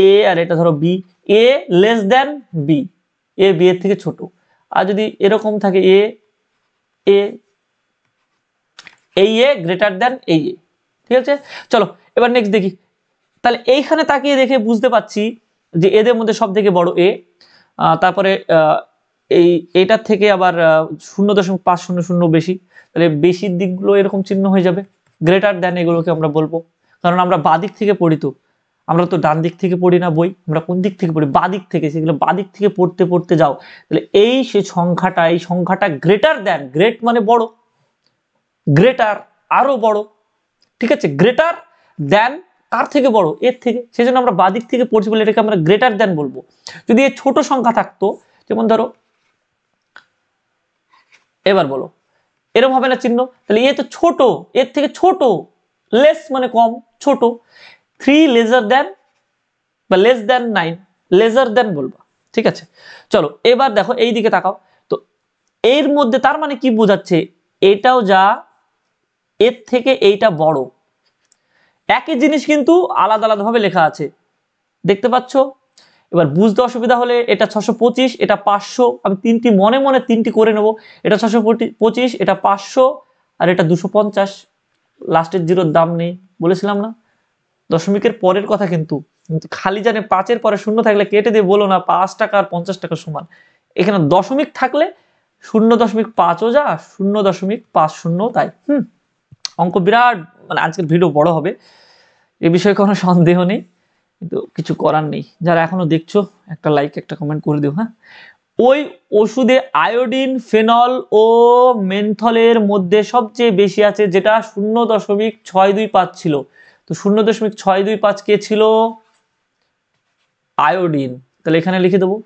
S1: এ আর এটা ধরো B A less than B A বি এর থেকে ছোট আর যদি এরকম থাকে এ এ এই এ গ্রেটার দেন এই এ ঠিক আছে চলো এবার নেক্সট দেখি তাহলে এইখানে তাকিয়ে দেখে বুঝতে পাচ্ছি যে এদের মধ্যে সব থেকে বড় এ তারপরে এই এটার থেকে আবার শূন্য দশমিক পাঁচ শূন্য শূন্য বেশি তাহলে বেশির দিকগুলো এরকম চিহ্ন হয়ে যাবে গ্রেটার দেন এগুলোকে আমরা বলবো কারণ আমরা বাদিক থেকে পড়িত আমরা তো ডান দিক থেকে পড়ি না বই আমরা কোন দিক থেকে পড়ি বা দিক থেকে সেগুলো বা দিক থেকে পড়তে পড়তে যাও তাহলে এই সে সংখ্যাটা এই সংখ্যাটা গ্রেটার দেন গ্রেট মানে বড় গ্রেটার আরও বড় ঠিক আছে গ্রেটার দেন কার থেকে বড় এর থেকে সেই জন্য আমরা বাদিক থেকে পড়ছি বলে এটাকে আমরা গ্রেটার দেন বলবো যদি এ ছোট সংখ্যা থাকতো যেমন ধরো এবার বলো এরম হবে না চিহ্ন তাহলে এ তো ছোট এর থেকে ছোট লেস মানে কম ছোট থ্রি লেজার দেন বা less than nine lesser than বলবা ঠিক আছে চলো এবার দেখো এই দিকে তাকাও তো এর মধ্যে তার মানে কি বোঝাচ্ছে এটাও যা এর থেকে এইটা বড় একই জিনিস কিন্তু আলাদা আলাদাভাবে লেখা আছে দেখতে পাচ্ছ এবার বুঝতে অসুবিধা হলে এটা ছশো পঁচিশ এটা পাঁচশো আমি তিনটি মনে মনে তিনটি করে নেব এটা ছশো পঁচিশ এটা পাঁচশো আর এটা দুশো পঞ্চাশ লাস্টের জিরোর দাম নেই বলেছিলাম না দশমিকের পরের কথা কিন্তু খালি জানে পাঁচের পরে শূন্য থাকলে কেটে দিয়ে বলো না পাঁচ টাকা আর পঞ্চাশ টাকা সমান এখানে দশমিক থাকলে শূন্য দশমিক পাঁচও যা শূন্য দশমিক পাঁচ শূন্য তাই হুম অঙ্ক বিরাট মানে আজকের ভিডিও বড় হবে এ বিষয়ে কোনো সন্দেহ নেই কিন্তু কিছু করার নেই যারা এখনও দেখছো একটা লাইক একটা কমেন্ট করে দিও হ্যাঁ ওই ওষুধে আয়োডিন ফেনল ও মেন্থলের মধ্যে সবচেয়ে বেশি আছে যেটা শূন্য দশমিক ছয় দুই পাঁচ ছিল তো শূন্য দশমিক ছয় দুই পাঁচ কে ছিল আয়োডিন তাহলে এখানে লিখে দেবো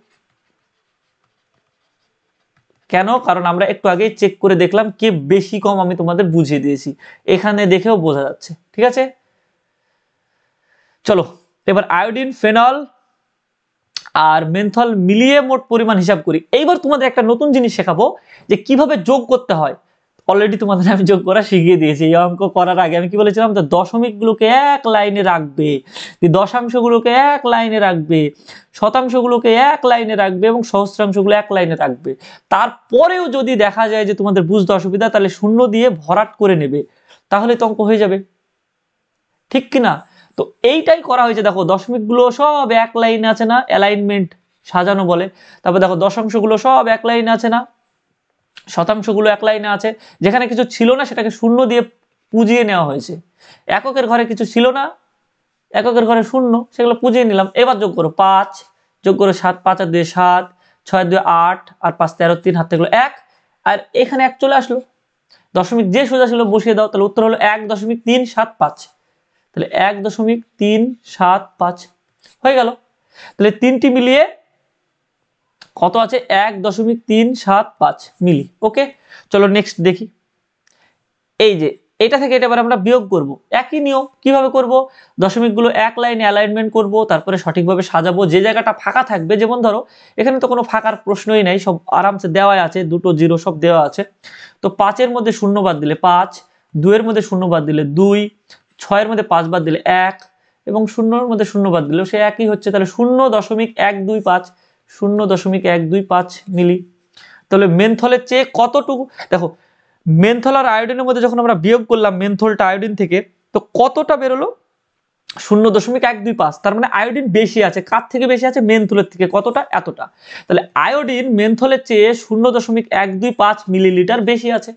S1: কেন কারণ আমরা একটু আগে চেক করে দেখলাম কে বেশি কম আমি তোমাদের বুঝিয়ে দিয়েছি এখানে দেখেও বোঝা যাচ্ছে ঠিক আছে চলো এবার আয়োডিন ফেনল আর মেন্থল মিলিয়ে মোট পরিমাণ হিসাব করি এইবার তোমাদের একটা নতুন জিনিস শেখাবো যে কিভাবে যোগ করতে হয় অলরেডি তোমাদের আমি যোগ করা শিখিয়ে দিয়েছি এই অঙ্ক করার আগে আমি কি বলেছিলাম তো দশমিকগুলোকে এক লাইনে রাখবে দশাংশগুলোকে এক লাইনে রাখবে শতাংশগুলোকে এক লাইনে রাখবে এবং সহস্রাংশগুলো এক লাইনে রাখবে তারপরেও যদি দেখা যায় যে তোমাদের বুঝতে অসুবিধা তাহলে শূন্য দিয়ে ভরাট করে নেবে তাহলে তো অঙ্ক হয়ে যাবে ঠিক কিনা তো এইটাই করা হয়েছে দেখো দশমিকগুলো সব এক লাইনে আছে না অ্যালাইনমেন্ট সাজানো বলে তারপর দেখো দশাংশগুলো সব এক লাইনে আছে না শতাংশগুলো এক লাইনে আছে যেখানে কিছু ছিল না সেটাকে শূন্য দিয়ে পুজিয়ে নেওয়া হয়েছে এককের ঘরে কিছু ছিল না এককের ঘরে শূন্য সেগুলো পুজিয়ে নিলাম এবার যোগ করো পাঁচ যোগ করো সাত পাঁচ আর দুই সাত ছয় দুই আট আর পাঁচ তেরো তিন হাত থেকে এক আর এখানে এক চলে আসলো দশমিক যে সোজা ছিল বসিয়ে দাও তাহলে উত্তর হলো এক দশমিক তিন সাত পাঁচ তাহলে এক দশমিক তিন সাত পাঁচ হয়ে গেল তাহলে তিনটি মিলিয়ে কত আছে এক দশমিক তিন সাত পাঁচ মিলি ওকে চলো নেক্সট দেখি এই যে এটা থেকে এটা এবার আমরা বিয়োগ করব একই নিয়ম কিভাবে করব দশমিকগুলো এক লাইনে অ্যালাইনমেন্ট করব তারপরে সঠিকভাবে সাজাবো যে জায়গাটা ফাঁকা থাকবে যেমন ধরো এখানে তো কোনো ফাঁকার প্রশ্নই নাই সব আরামসে দেওয়াই আছে দুটো জিরো সব দেওয়া আছে তো পাঁচের মধ্যে শূন্য বাদ দিলে পাঁচ দুয়ের মধ্যে শূন্য বাদ দিলে দুই ছয়ের মধ্যে পাঁচ বাদ দিলে এক এবং শূন্যর মধ্যে শূন্য বাদ দিলেও সে একই হচ্ছে তাহলে শূন্য দশমিক এক দুই পাঁচ শূন্য দশমিক এক দুই পাঁচ মিলি তাহলে মেনথলের চেয়ে কতটুকু দেখো মেনথল আর আয়োডিনের মধ্যে যখন আমরা বিয়োগ করলাম মেনথলটা আয়োডিন থেকে তো কতটা বেরোলো শূন্য দশমিক এক দুই পাঁচ তার মানে আয়োডিন বেশি আছে কার থেকে বেশি আছে মেনথলের থেকে কতটা এতটা তাহলে আয়োডিন মেনথলের চেয়ে শূন্য দশমিক এক দুই পাঁচ মিলিলিটার বেশি আছে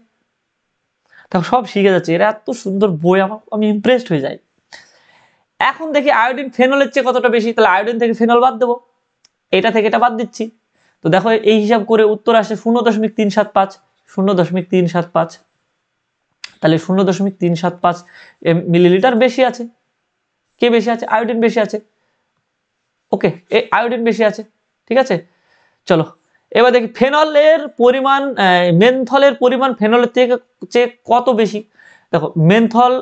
S1: তা সব শিখে যাচ্ছে এরা এত সুন্দর বই আমার আমি ইমপ্রেসড হয়ে যাই এখন দেখি আয়োডিন ফেনলের চেয়ে কতটা বেশি তাহলে আয়োডিন থেকে ফেনল বাদ দেবো এটা থেকে এটা বাদ দিচ্ছি তো দেখো এই হিসাব করে উত্তর আসে শূন্য দশমিক তিন সাত পাঁচ শূন্য দশমিক তিন সাত পাঁচ তাহলে শূন্য দশমিক তিন সাত পাঁচ মিলিলিটার বেশি আছে কে বেশি আছে আয়োডিন বেশি আছে ওকে এই আয়োডিন বেশি আছে ঠিক আছে চলো এবার দেখি ফেনলের পরিমাণ মেনথলের পরিমাণ ফেনলের থেকে চেয়ে কত বেশি দেখো মেনথল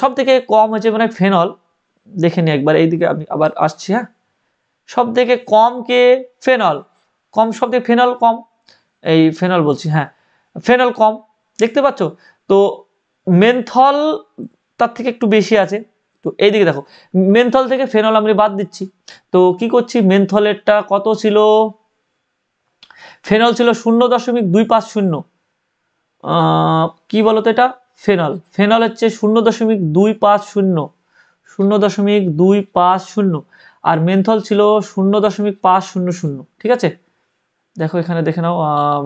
S1: সব থেকে কম হচ্ছে মানে ফেনল দেখে নিই একবার এইদিকে আমি আবার আসছি হ্যাঁ সব থেকে কম কে ফেনল কম সব থেকে ফেনল কম এই ফেনল বলছি হ্যাঁ ফেনল কম দেখতে পাচ্ছ তো মেনথল তার থেকে একটু বেশি আছে তো এইদিকে দেখো মেনথল থেকে ফেনল আমি বাদ দিচ্ছি তো কি করছি মেনথলেরটা কত ছিল ফেনল ছিল শূন্য দশমিক দুই পাঁচ শূন্য কী বলতো এটা ফেনল ফেনল হচ্ছে শূন্য দশমিক দুই পাঁচ শূন্য শূন্য দশমিক দুই পাঁচ শূন্য আর মেনথল ছিল শূন্য দশমিক পাঁচ শূন্য শূন্য ঠিক আছে দেখো এখানে দেখে নাও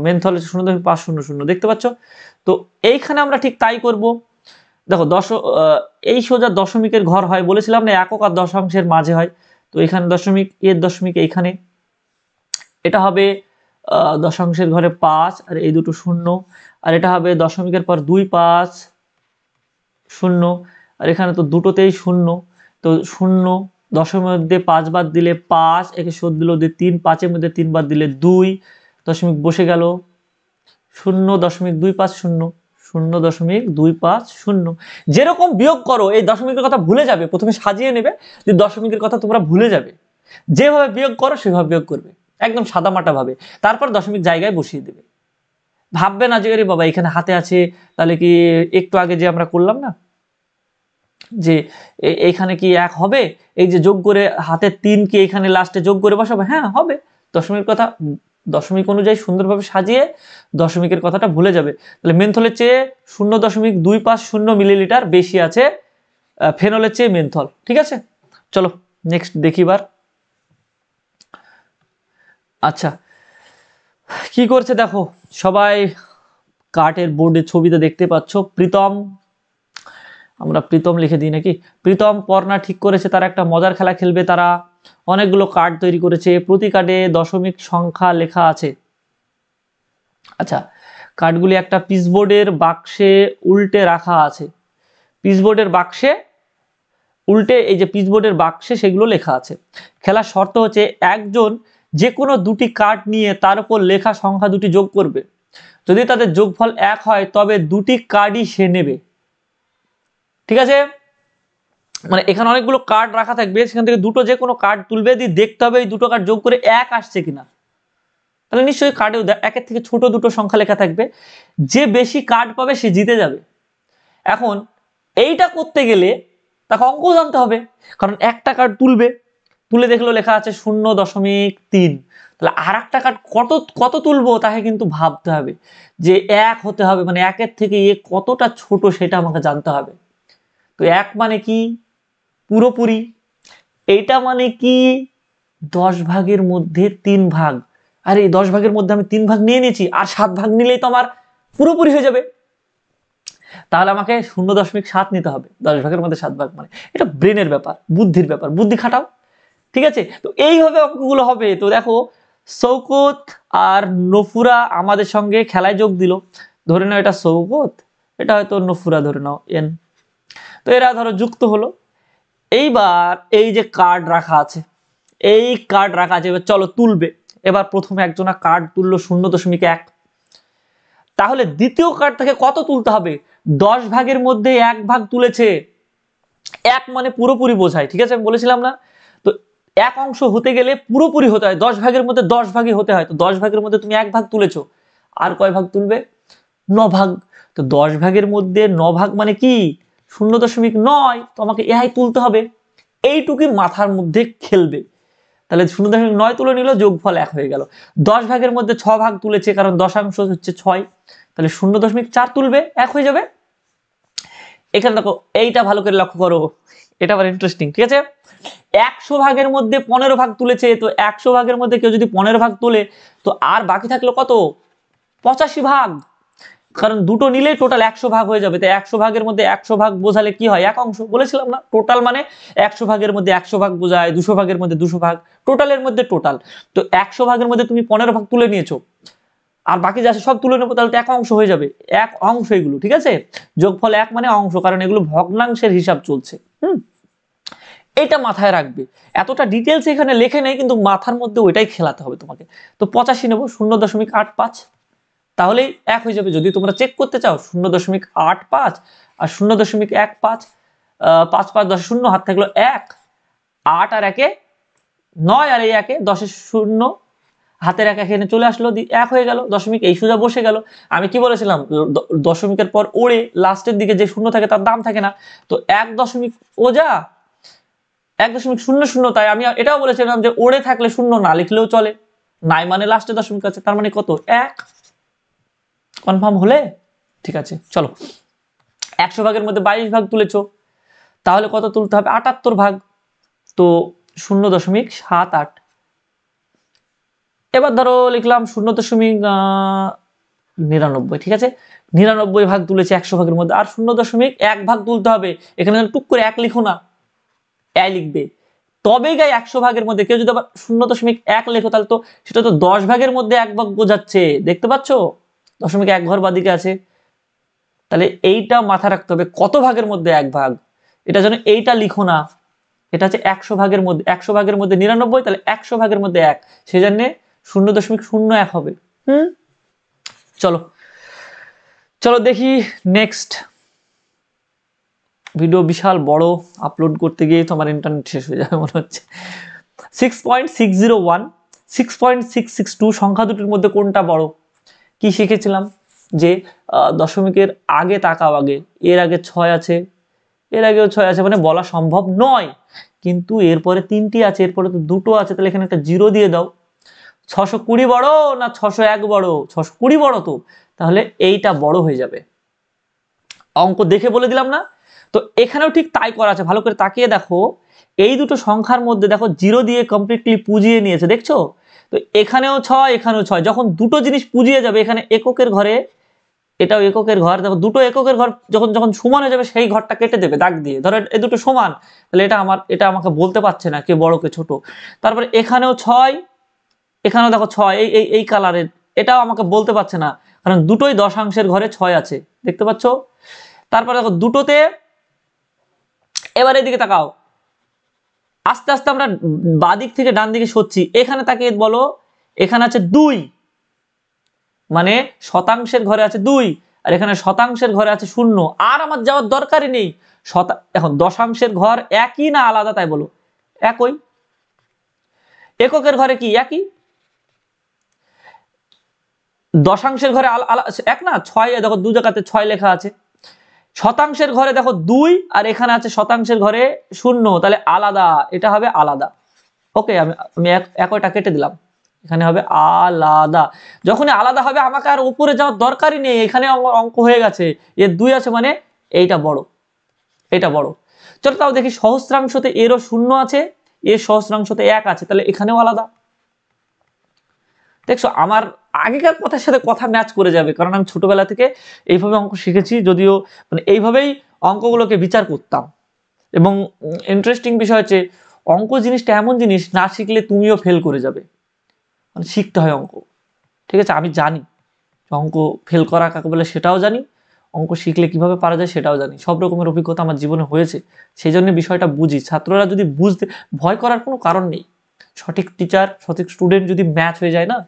S1: মেনথল শূন্য দশমিক পাঁচ শূন্য শূন্য দেখতে পাচ্ছ তো এইখানে আমরা ঠিক তাই করব দেখো দশ এই সোজা দশমিকের ঘর হয় বলেছিলাম না একক আর দশাংশের মাঝে হয় তো এখানে দশমিক এর দশমিক এইখানে এটা হবে দশাংশের ঘরে পাঁচ আর এই দুটো শূন্য আর এটা হবে দশমিকের পর দুই পাঁচ শূন্য আর এখানে তো দুটোতেই শূন্য তো শূন্য দশমিক মধ্যে পাঁচ বার দিলে পাঁচ একে শোধ দিল দিয়ে তিন পাঁচের মধ্যে তিনবার দিলে দুই দশমিক বসে গেল শূন্য দশমিক দুই পাঁচ শূন্য শূন্য দশমিক দুই পাঁচ শূন্য যেরকম বিয়োগ করো এই দশমিকের কথা ভুলে যাবে প্রথমে সাজিয়ে নেবে যে দশমিকের কথা তোমরা ভুলে যাবে যেভাবে বিয়োগ করো সেভাবে বিয়োগ করবে একদম সাদামাটাভাবে তারপর দশমিক জায়গায় বসিয়ে দেবে ভাববে না যে বাবা এখানে হাতে আছে তাহলে কি একটু আগে যে আমরা করলাম না যে এইখানে কি এক হবে এই যে যোগ করে হাতে তিন কি এখানে লাস্টে যোগ করে বসাবে হ্যাঁ হবে দশমিকের কথা দশমিক অনুযায়ী সুন্দরভাবে সাজিয়ে দশমিকের কথাটা ভুলে যাবে তাহলে মেনথলের চেয়ে শূন্য দশমিক দুই পাঁচ শূন্য মিলিলিটার বেশি আছে ফেনলের চেয়ে মেনথল ঠিক আছে চলো নেক্সট দেখিবার আচ্ছা কি করছে দেখো সবাই কাঠের বোর্ডে ছবিতে দেখতে পাচ্ছ প্রীতম আমরা প্রীতম লিখে দিই নাকি প্রীতম পর্ণা ঠিক করেছে তারা একটা মজার খেলা খেলবে তারা অনেকগুলো কার্ড তৈরি করেছে প্রতি কার্ডে দশমিক সংখ্যা লেখা আছে আচ্ছা কার্ডগুলি একটা পিসবোর্ডের বাক্সে উল্টে রাখা আছে পিসবোর্ডের বাক্সে উল্টে এই যে পিসবোর্ডের বাক্সে সেগুলো লেখা আছে খেলার শর্ত হচ্ছে একজন যে কোনো দুটি কার্ড নিয়ে তার উপর লেখা সংখ্যা দুটি যোগ করবে যদি তাদের যোগফল এক হয় তবে দুটি কার্ডই সে নেবে ঠিক আছে মানে এখানে অনেকগুলো কার্ড রাখা থাকবে সেখান থেকে দুটো যে কোনো কার্ড তুলবে দিয়ে দেখতে হবে এই দুটো কার্ড যোগ করে এক আসছে কিনা তাহলে নিশ্চয়ই কার্ডেও একের থেকে ছোট দুটো সংখ্যা লেখা থাকবে যে বেশি কার্ড পাবে সে জিতে যাবে এখন এইটা করতে গেলে তাকে অঙ্ক জানতে হবে কারণ একটা কার্ড তুলবে তুলে দেখলো লেখা আছে শূন্য দশমিক তিন তাহলে আর একটা কার্ড কত কত তুলবো তাকে কিন্তু ভাবতে হবে যে এক হতে হবে মানে একের থেকে এ কতটা ছোট সেটা আমাকে জানতে হবে তো এক মানে কি পুরোপুরি এটা মানে কি দশ ভাগের মধ্যে তিন ভাগ আর এই দশ ভাগের মধ্যে আমি তিন ভাগ নিয়ে নিয়েছি আর সাত ভাগ নিলেই তো আমার পুরোপুরি হয়ে যাবে তাহলে আমাকে শূন্য দশমিক সাত নিতে হবে দশ ভাগের মধ্যে সাত ভাগ মানে এটা ব্রেনের ব্যাপার বুদ্ধির ব্যাপার বুদ্ধি খাটাও ঠিক আছে তো এইভাবে অঙ্কগুলো হবে তো দেখো সৌকত আর নফুরা আমাদের সঙ্গে খেলায় যোগ দিল ধরে নাও এটা সৌকত এটা হয়তো নফুরা ধরে নাও এন তো এরা ধরো যুক্ত হলো এইবার এই যে কার্ড রাখা আছে এই কার্ড রাখা আছে এবার চলো তুলবে এবার প্রথমে একজনা কার্ড তুললো শূন্য দশমিক এক তাহলে দ্বিতীয় কার্ড থেকে কত তুলতে হবে দশ ভাগের মধ্যে এক ভাগ তুলেছে এক মানে পুরোপুরি বোঝায় ঠিক আছে আমি বলেছিলাম না তো এক অংশ হতে গেলে পুরোপুরি হতে হয় দশ ভাগের মধ্যে দশ ভাগই হতে হয় তো দশ ভাগের মধ্যে তুমি এক ভাগ তুলেছ আর কয় ভাগ তুলবে ন ভাগ তো দশ ভাগের মধ্যে ন ভাগ মানে কি শূন্য দশমিক নয় তোমাকে এহাই এআই তুলতে হবে এইটুকু মাথার মধ্যে খেলবে তাহলে শূন্য দশমিক নয় তুলে নিল যোগফল এক হয়ে গেল দশ ভাগের মধ্যে ছ ভাগ তুলেছে কারণ দশাংশ হচ্ছে ছয় তাহলে শূন্য দশমিক চার তুলবে এক হয়ে যাবে এখানে দেখো এইটা ভালো করে লক্ষ্য করো এটা আবার ইন্টারেস্টিং ঠিক আছে একশো ভাগের মধ্যে পনেরো ভাগ তুলেছে তো একশো ভাগের মধ্যে কেউ যদি পনেরো ভাগ তোলে তো আর বাকি থাকলো কত পঁচাশি ভাগ কারণ দুটো নিলে টোটাল একশো ভাগ হয়ে যাবে তাই একশো ভাগের মধ্যে একশো ভাগ বোঝালে কি হয় এক অংশ বলেছিলাম না টোটাল মানে একশো ভাগের মধ্যে একশো ভাগ বোঝায় দুশো ভাগের মধ্যে দুশো ভাগ টোটালের মধ্যে টোটাল তো একশো ভাগের মধ্যে তুমি পনেরো ভাগ তুলে নিয়েছো আর বাকি যা সব তুলে নেবো তাহলে তো এক অংশ হয়ে যাবে এক অংশ এগুলো ঠিক আছে যোগফল এক মানে অংশ কারণ এগুলো ভগ্নাংশের হিসাব চলছে হুম এটা মাথায় রাখবে এতটা ডিটেলস এখানে লেখে নেই কিন্তু মাথার মধ্যে ওইটাই খেলাতে হবে তোমাকে তো পঁচাশি নেবো শূন্য দশমিক আট পাঁচ তাহলে এক হয়ে যাবে যদি তোমরা চেক করতে চাও শূন্য দশমিক আট পাঁচ আর শূন্য দশমিক এক পাঁচ পাঁচ পাঁচ দশ শূন্য হাত থাকলো এক আট আর একে নয় আর এই একে দশের শূন্য হাতের এক এখানে চলে আসলো এক হয়ে গেল দশমিক এই সোজা বসে গেল আমি কি বলেছিলাম দশমিকের পর ওড়ে লাস্টের দিকে যে শূন্য থাকে তার দাম থাকে না তো এক দশমিক ওজা এক দশমিক শূন্য শূন্য তাই আমি এটাও বলেছিলাম যে ওড়ে থাকলে শূন্য না লিখলেও চলে নাই মানে লাস্টে দশমিক আছে তার মানে কত এক কনফার্ম হলে ঠিক আছে চলো একশো ভাগের মধ্যে বাইশ ভাগ তুলেছ তাহলে কত তুলতে হবে আটাত্তর ভাগ তো শূন্য দশমিক সাত আট এবার ধরো লিখলাম শূন্য দশমিক নিরানব্বই ঠিক আছে নিরানব্বই ভাগ তুলেছে একশো ভাগের মধ্যে আর শূন্য দশমিক এক ভাগ তুলতে হবে এখানে টুক করে এক লিখো না এক লিখবে তবে গায়ে একশো ভাগের মধ্যে কেউ যদি আবার শূন্য দশমিক এক লেখো তাহলে তো সেটা তো দশ ভাগের মধ্যে এক ভাগ বোঝাচ্ছে দেখতে পাচ্ছ দশমিক এক ঘর বাদিকে আছে তাহলে এইটা মাথা রাখতে হবে কত ভাগের মধ্যে এক ভাগ এটা যেন এইটা লিখো না এটা হচ্ছে একশো ভাগের মধ্যে একশো ভাগের মধ্যে নিরানব্বই তাহলে একশো ভাগের মধ্যে এক সে জন্যে শূন্য দশমিক শূন্য এক হবে হুম চলো চলো দেখি নেক্সট ভিডিও বিশাল বড় আপলোড করতে গিয়ে তোমার ইন্টারনেট শেষ হয়ে যাবে মনে হচ্ছে six point six zero one six point six six two সংখ্যা দুটির মধ্যে কোনটা বড় কি শিখেছিলাম যে দশমিকের আগে তাকাও আগে এর আগে ছয় আছে এর আগেও ছয় আছে মানে বলা সম্ভব নয় কিন্তু এরপরে তিনটি আছে এরপরে তো দুটো আছে তাহলে এখানে একটা জিরো দিয়ে দাও ছশো কুড়ি বড় না ছশো এক বড় ছশো কুড়ি বড় তো তাহলে এইটা বড় হয়ে যাবে অঙ্ক দেখে বলে দিলাম না তো এখানেও ঠিক তাই করা আছে ভালো করে তাকিয়ে দেখো এই দুটো সংখ্যার মধ্যে দেখো জিরো দিয়ে কমপ্লিটলি পুজিয়ে নিয়েছে দেখছো তো এখানেও ছয় এখানেও ছয় যখন দুটো জিনিস পুজিয়ে যাবে এখানে এককের ঘরে এটাও এককের ঘর দেখো দুটো এককের ঘর যখন যখন সমান হয়ে যাবে সেই ঘরটা কেটে দেবে দাগ দিয়ে ধরো এ দুটো সমান তাহলে এটা আমার এটা আমাকে বলতে পারছে না কে বড় কে ছোট তারপরে এখানেও ছয় এখানেও দেখো ছয় এই এই এই কালারের এটাও আমাকে বলতে পারছে না কারণ দুটোই দশাংশের ঘরে ছয় আছে দেখতে পাচ্ছ তারপরে দেখো দুটোতে এবার এদিকে তাকাও আস্তে আস্তে আমরা বাদিক থেকে ডান দিকে সরছি এখানে তাকে বলো এখানে আছে দুই মানে শতাংশের ঘরে আছে দুই আর এখানে শতাংশের ঘরে আছে শূন্য আর আমার যাওয়ার দরকারই নেই শতা এখন দশাংশের ঘর একই না আলাদা তাই বলো একই এককের ঘরে কি একই দশাংশের ঘরে এক না ছয় দেখো দু জায়গাতে ছয় লেখা আছে শতাংশের ঘরে দেখো দুই আর এখানে আছে শতাংশের ঘরে শূন্য তাহলে আলাদা এটা হবে আলাদা ওকে আমি আমি একটা কেটে দিলাম এখানে হবে আলাদা যখনই আলাদা হবে আমাকে আর উপরে যাওয়ার দরকারই নেই এখানে অঙ্ক হয়ে গেছে এর দুই আছে মানে এইটা বড় এটা বড় চলো তাও দেখি সহস্রাংশতে এরও শূন্য আছে এর সহস্রাংশতে এক আছে তাহলে এখানেও আলাদা দেখছো আমার আগেকার কথার সাথে কথা ম্যাচ করে যাবে কারণ আমি ছোটবেলা থেকে এইভাবে অঙ্ক শিখেছি যদিও মানে এইভাবেই অঙ্কগুলোকে বিচার করতাম এবং ইন্টারেস্টিং বিষয় হচ্ছে অঙ্ক জিনিসটা এমন জিনিস না শিখলে তুমিও ফেল করে যাবে মানে শিখতে হয় অঙ্ক ঠিক আছে আমি জানি অঙ্ক ফেল করা কাকে বলে সেটাও জানি অঙ্ক শিখলে কিভাবে পারা যায় সেটাও জানি সব রকমের অভিজ্ঞতা আমার জীবনে হয়েছে সেই জন্য বিষয়টা বুঝি ছাত্ররা যদি বুঝতে ভয় করার কোনো কারণ নেই সঠিক টিচার সঠিক স্টুডেন্ট যদি ম্যাচ হয়ে যায় না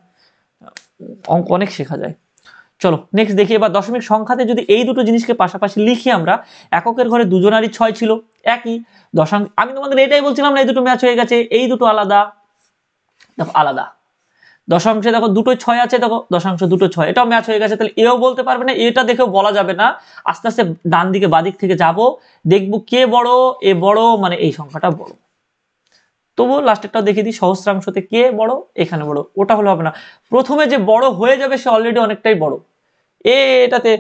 S1: অঙ্ক অনেক শেখা যায় চলো নেক্সট দেখি এবার দশমিক সংখ্যাতে যদি এই দুটো জিনিসকে পাশাপাশি লিখি আমরা এককের ঘরে দুজনারই ছয় ছিল একই দশাং আমি তোমাদের এটাই বলছিলাম না এই দুটো ম্যাচ হয়ে গেছে এই দুটো আলাদা দেখো আলাদা দশাংশে দেখো দুটো ছয় আছে দেখো দশাংশ দুটো ছয় এটাও ম্যাচ হয়ে গেছে তাহলে এও বলতে পারবে না এটা দেখেও বলা যাবে না আস্তে আস্তে ডান দিকে বাদিক থেকে যাব দেখব কে বড় এ বড় মানে এই সংখ্যাটা বড় তবুও লাস্টেরটাও দেখিয়ে দিই সহস্রাংশতে কে বড় এখানে বড় ওটা হলো হবে না প্রথমে যে বড় হয়ে যাবে সে অলরেডি অনেকটাই বড় এটাতে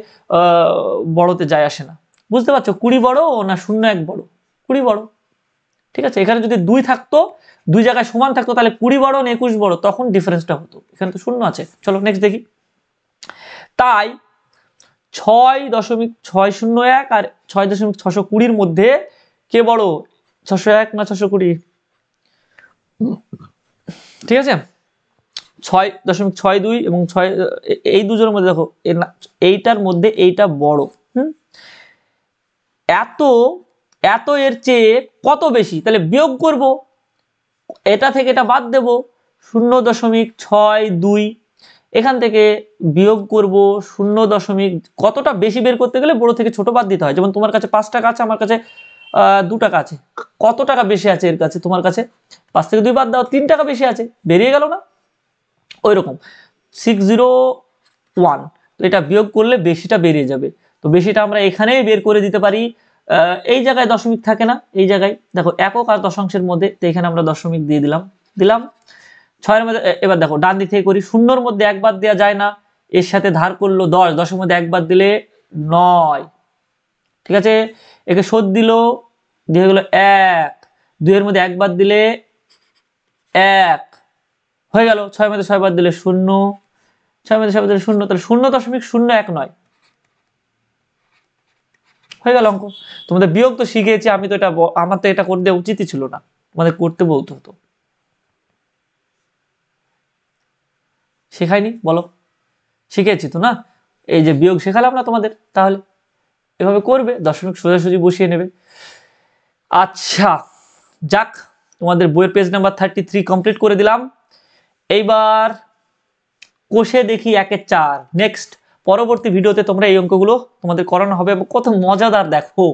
S1: বড়তে যায় আসে না বুঝতে পারছো কুড়ি বড় না শূন্য এক বড় কুড়ি বড় ঠিক আছে এখানে যদি দুই থাকতো দুই জায়গায় সমান থাকতো তাহলে কুড়ি বড় না একুশ বড় তখন ডিফারেন্সটা হতো এখানে তো শূন্য আছে চলো নেক্সট দেখি তাই ছয় দশমিক ছয় শূন্য এক আর ছয় দশমিক ছশো কুড়ির মধ্যে কে বড় ছশো এক না ছশো কুড়ি ঠিক আছে ছয় দশমিক ছয় দুই এবং ছয় এই দুজনের মধ্যে দেখো এইটার মধ্যে এইটা বড় হুম এত এত এর চেয়ে কত বেশি তাহলে বিয়োগ করব এটা থেকে এটা বাদ দেব শূন্য দশমিক ছয় দুই এখান থেকে বিয়োগ করব শূন্য দশমিক কতটা বেশি বের করতে গেলে বড় থেকে ছোট বাদ দিতে হয় যেমন তোমার কাছে পাঁচ টাকা আছে আমার কাছে দু টাকা আছে কত টাকা বেশি আছে এর কাছে তোমার কাছে পাঁচ থেকে দুই বাদ দাও তিন টাকা বেশি আছে বেরিয়ে গেল না ওই রকম সিক্স জিরো ওয়ান তো এটা বিয়োগ করলে বেশিটা বেরিয়ে যাবে তো বেশিটা আমরা এখানেই বের করে দিতে পারি এই জায়গায় দশমিক থাকে না এই জায়গায় দেখো একক আর দশাংশের মধ্যে তো এখানে আমরা দশমিক দিয়ে দিলাম দিলাম ছয়ের মধ্যে এবার দেখো ডান দিক থেকে করি শূন্যর মধ্যে একবার দেওয়া যায় না এর সাথে ধার করলো দশ দশের মধ্যে একবার দিলে নয় ঠিক আছে একে শোধ দিল দিয়ে গেল এক দুইয়ের মধ্যে একবার দিলে এক হয়ে গেল ছয় মধ্যে ছয় বার দিলে শূন্য ছয় মধ্যে ছয় বার দিলে শূন্য তাহলে শূন্য দশমিক শূন্য এক নয় হয়ে গেল অঙ্ক তোমাদের বিয়োগ তো শিখেছি আমি তো এটা আমার তো এটা করতে উচিতই ছিল না তোমাদের করতে বলতে হতো শেখায়নি বলো শিখেছি তো না এই যে বিয়োগ শেখালাম না তোমাদের তাহলে এভাবে করবে দর্শক সোজাসুজি বসিয়ে নেবে আচ্ছা যাক তোমাদের বইয়ের page number thirty three complete করে দিলাম এইবার কোষে দেখি একে চার নেক্সট পরবর্তী ভিডিওতে তোমরা এই অঙ্কগুলো তোমাদের করানো হবে এবং কত মজাদার দেখো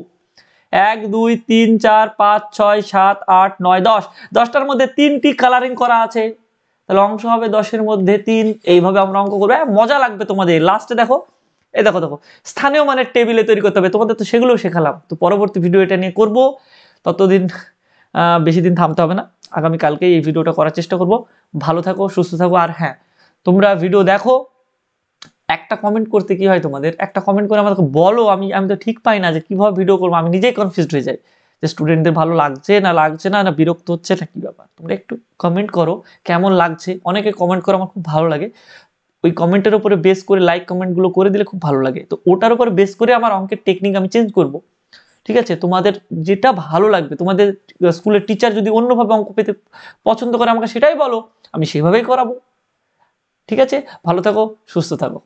S1: এক দুই তিন চার পাঁচ ছয় সাত আট নয় দশ দশটার মধ্যে তিনটি কালারিং করা আছে তাহলে অংশ হবে দশের মধ্যে তিন এইভাবে আমরা অঙ্ক করবো হ্যাঁ, মজা লাগবে তোমাদের লাস্টে দেখো এই দেখো দেখো স্থানীয় মানের টেবিলে তৈরি করতে হবে তোমাদের তো সেগুলো শেখালাম তো পরবর্তী ভিডিও এটা নিয়ে করব ততদিন বেশি দিন থামতে হবে না আগামী কালকেই এই ভিডিওটা করার চেষ্টা করব ভালো থাকো সুস্থ থাকো আর হ্যাঁ তোমরা ভিডিও দেখো একটা কমেন্ট করতে কি হয় তোমাদের একটা কমেন্ট করে আমাদেরকে বলো আমি আমি তো ঠিক পাই না যে কীভাবে ভিডিও করবো আমি নিজেই কনফিউজড হয়ে যাই যে স্টুডেন্টদের ভালো লাগছে না লাগছে না না বিরক্ত হচ্ছে না কী ব্যাপার তোমরা একটু কমেন্ট করো কেমন লাগছে অনেকে কমেন্ট করো আমার খুব ভালো লাগে ওই কমেন্টের উপরে বেস করে লাইক কমেন্টগুলো করে দিলে খুব ভালো লাগে তো ওটার উপর বেস করে আমার অঙ্কের টেকনিক আমি চেঞ্জ করব ঠিক আছে তোমাদের যেটা ভালো লাগবে তোমাদের স্কুলের টিচার যদি অন্যভাবে অঙ্ক পেতে পছন্দ করে আমাকে সেটাই বলো আমি সেভাবেই করাবো ঠিক আছে ভালো থাকো সুস্থ থাকো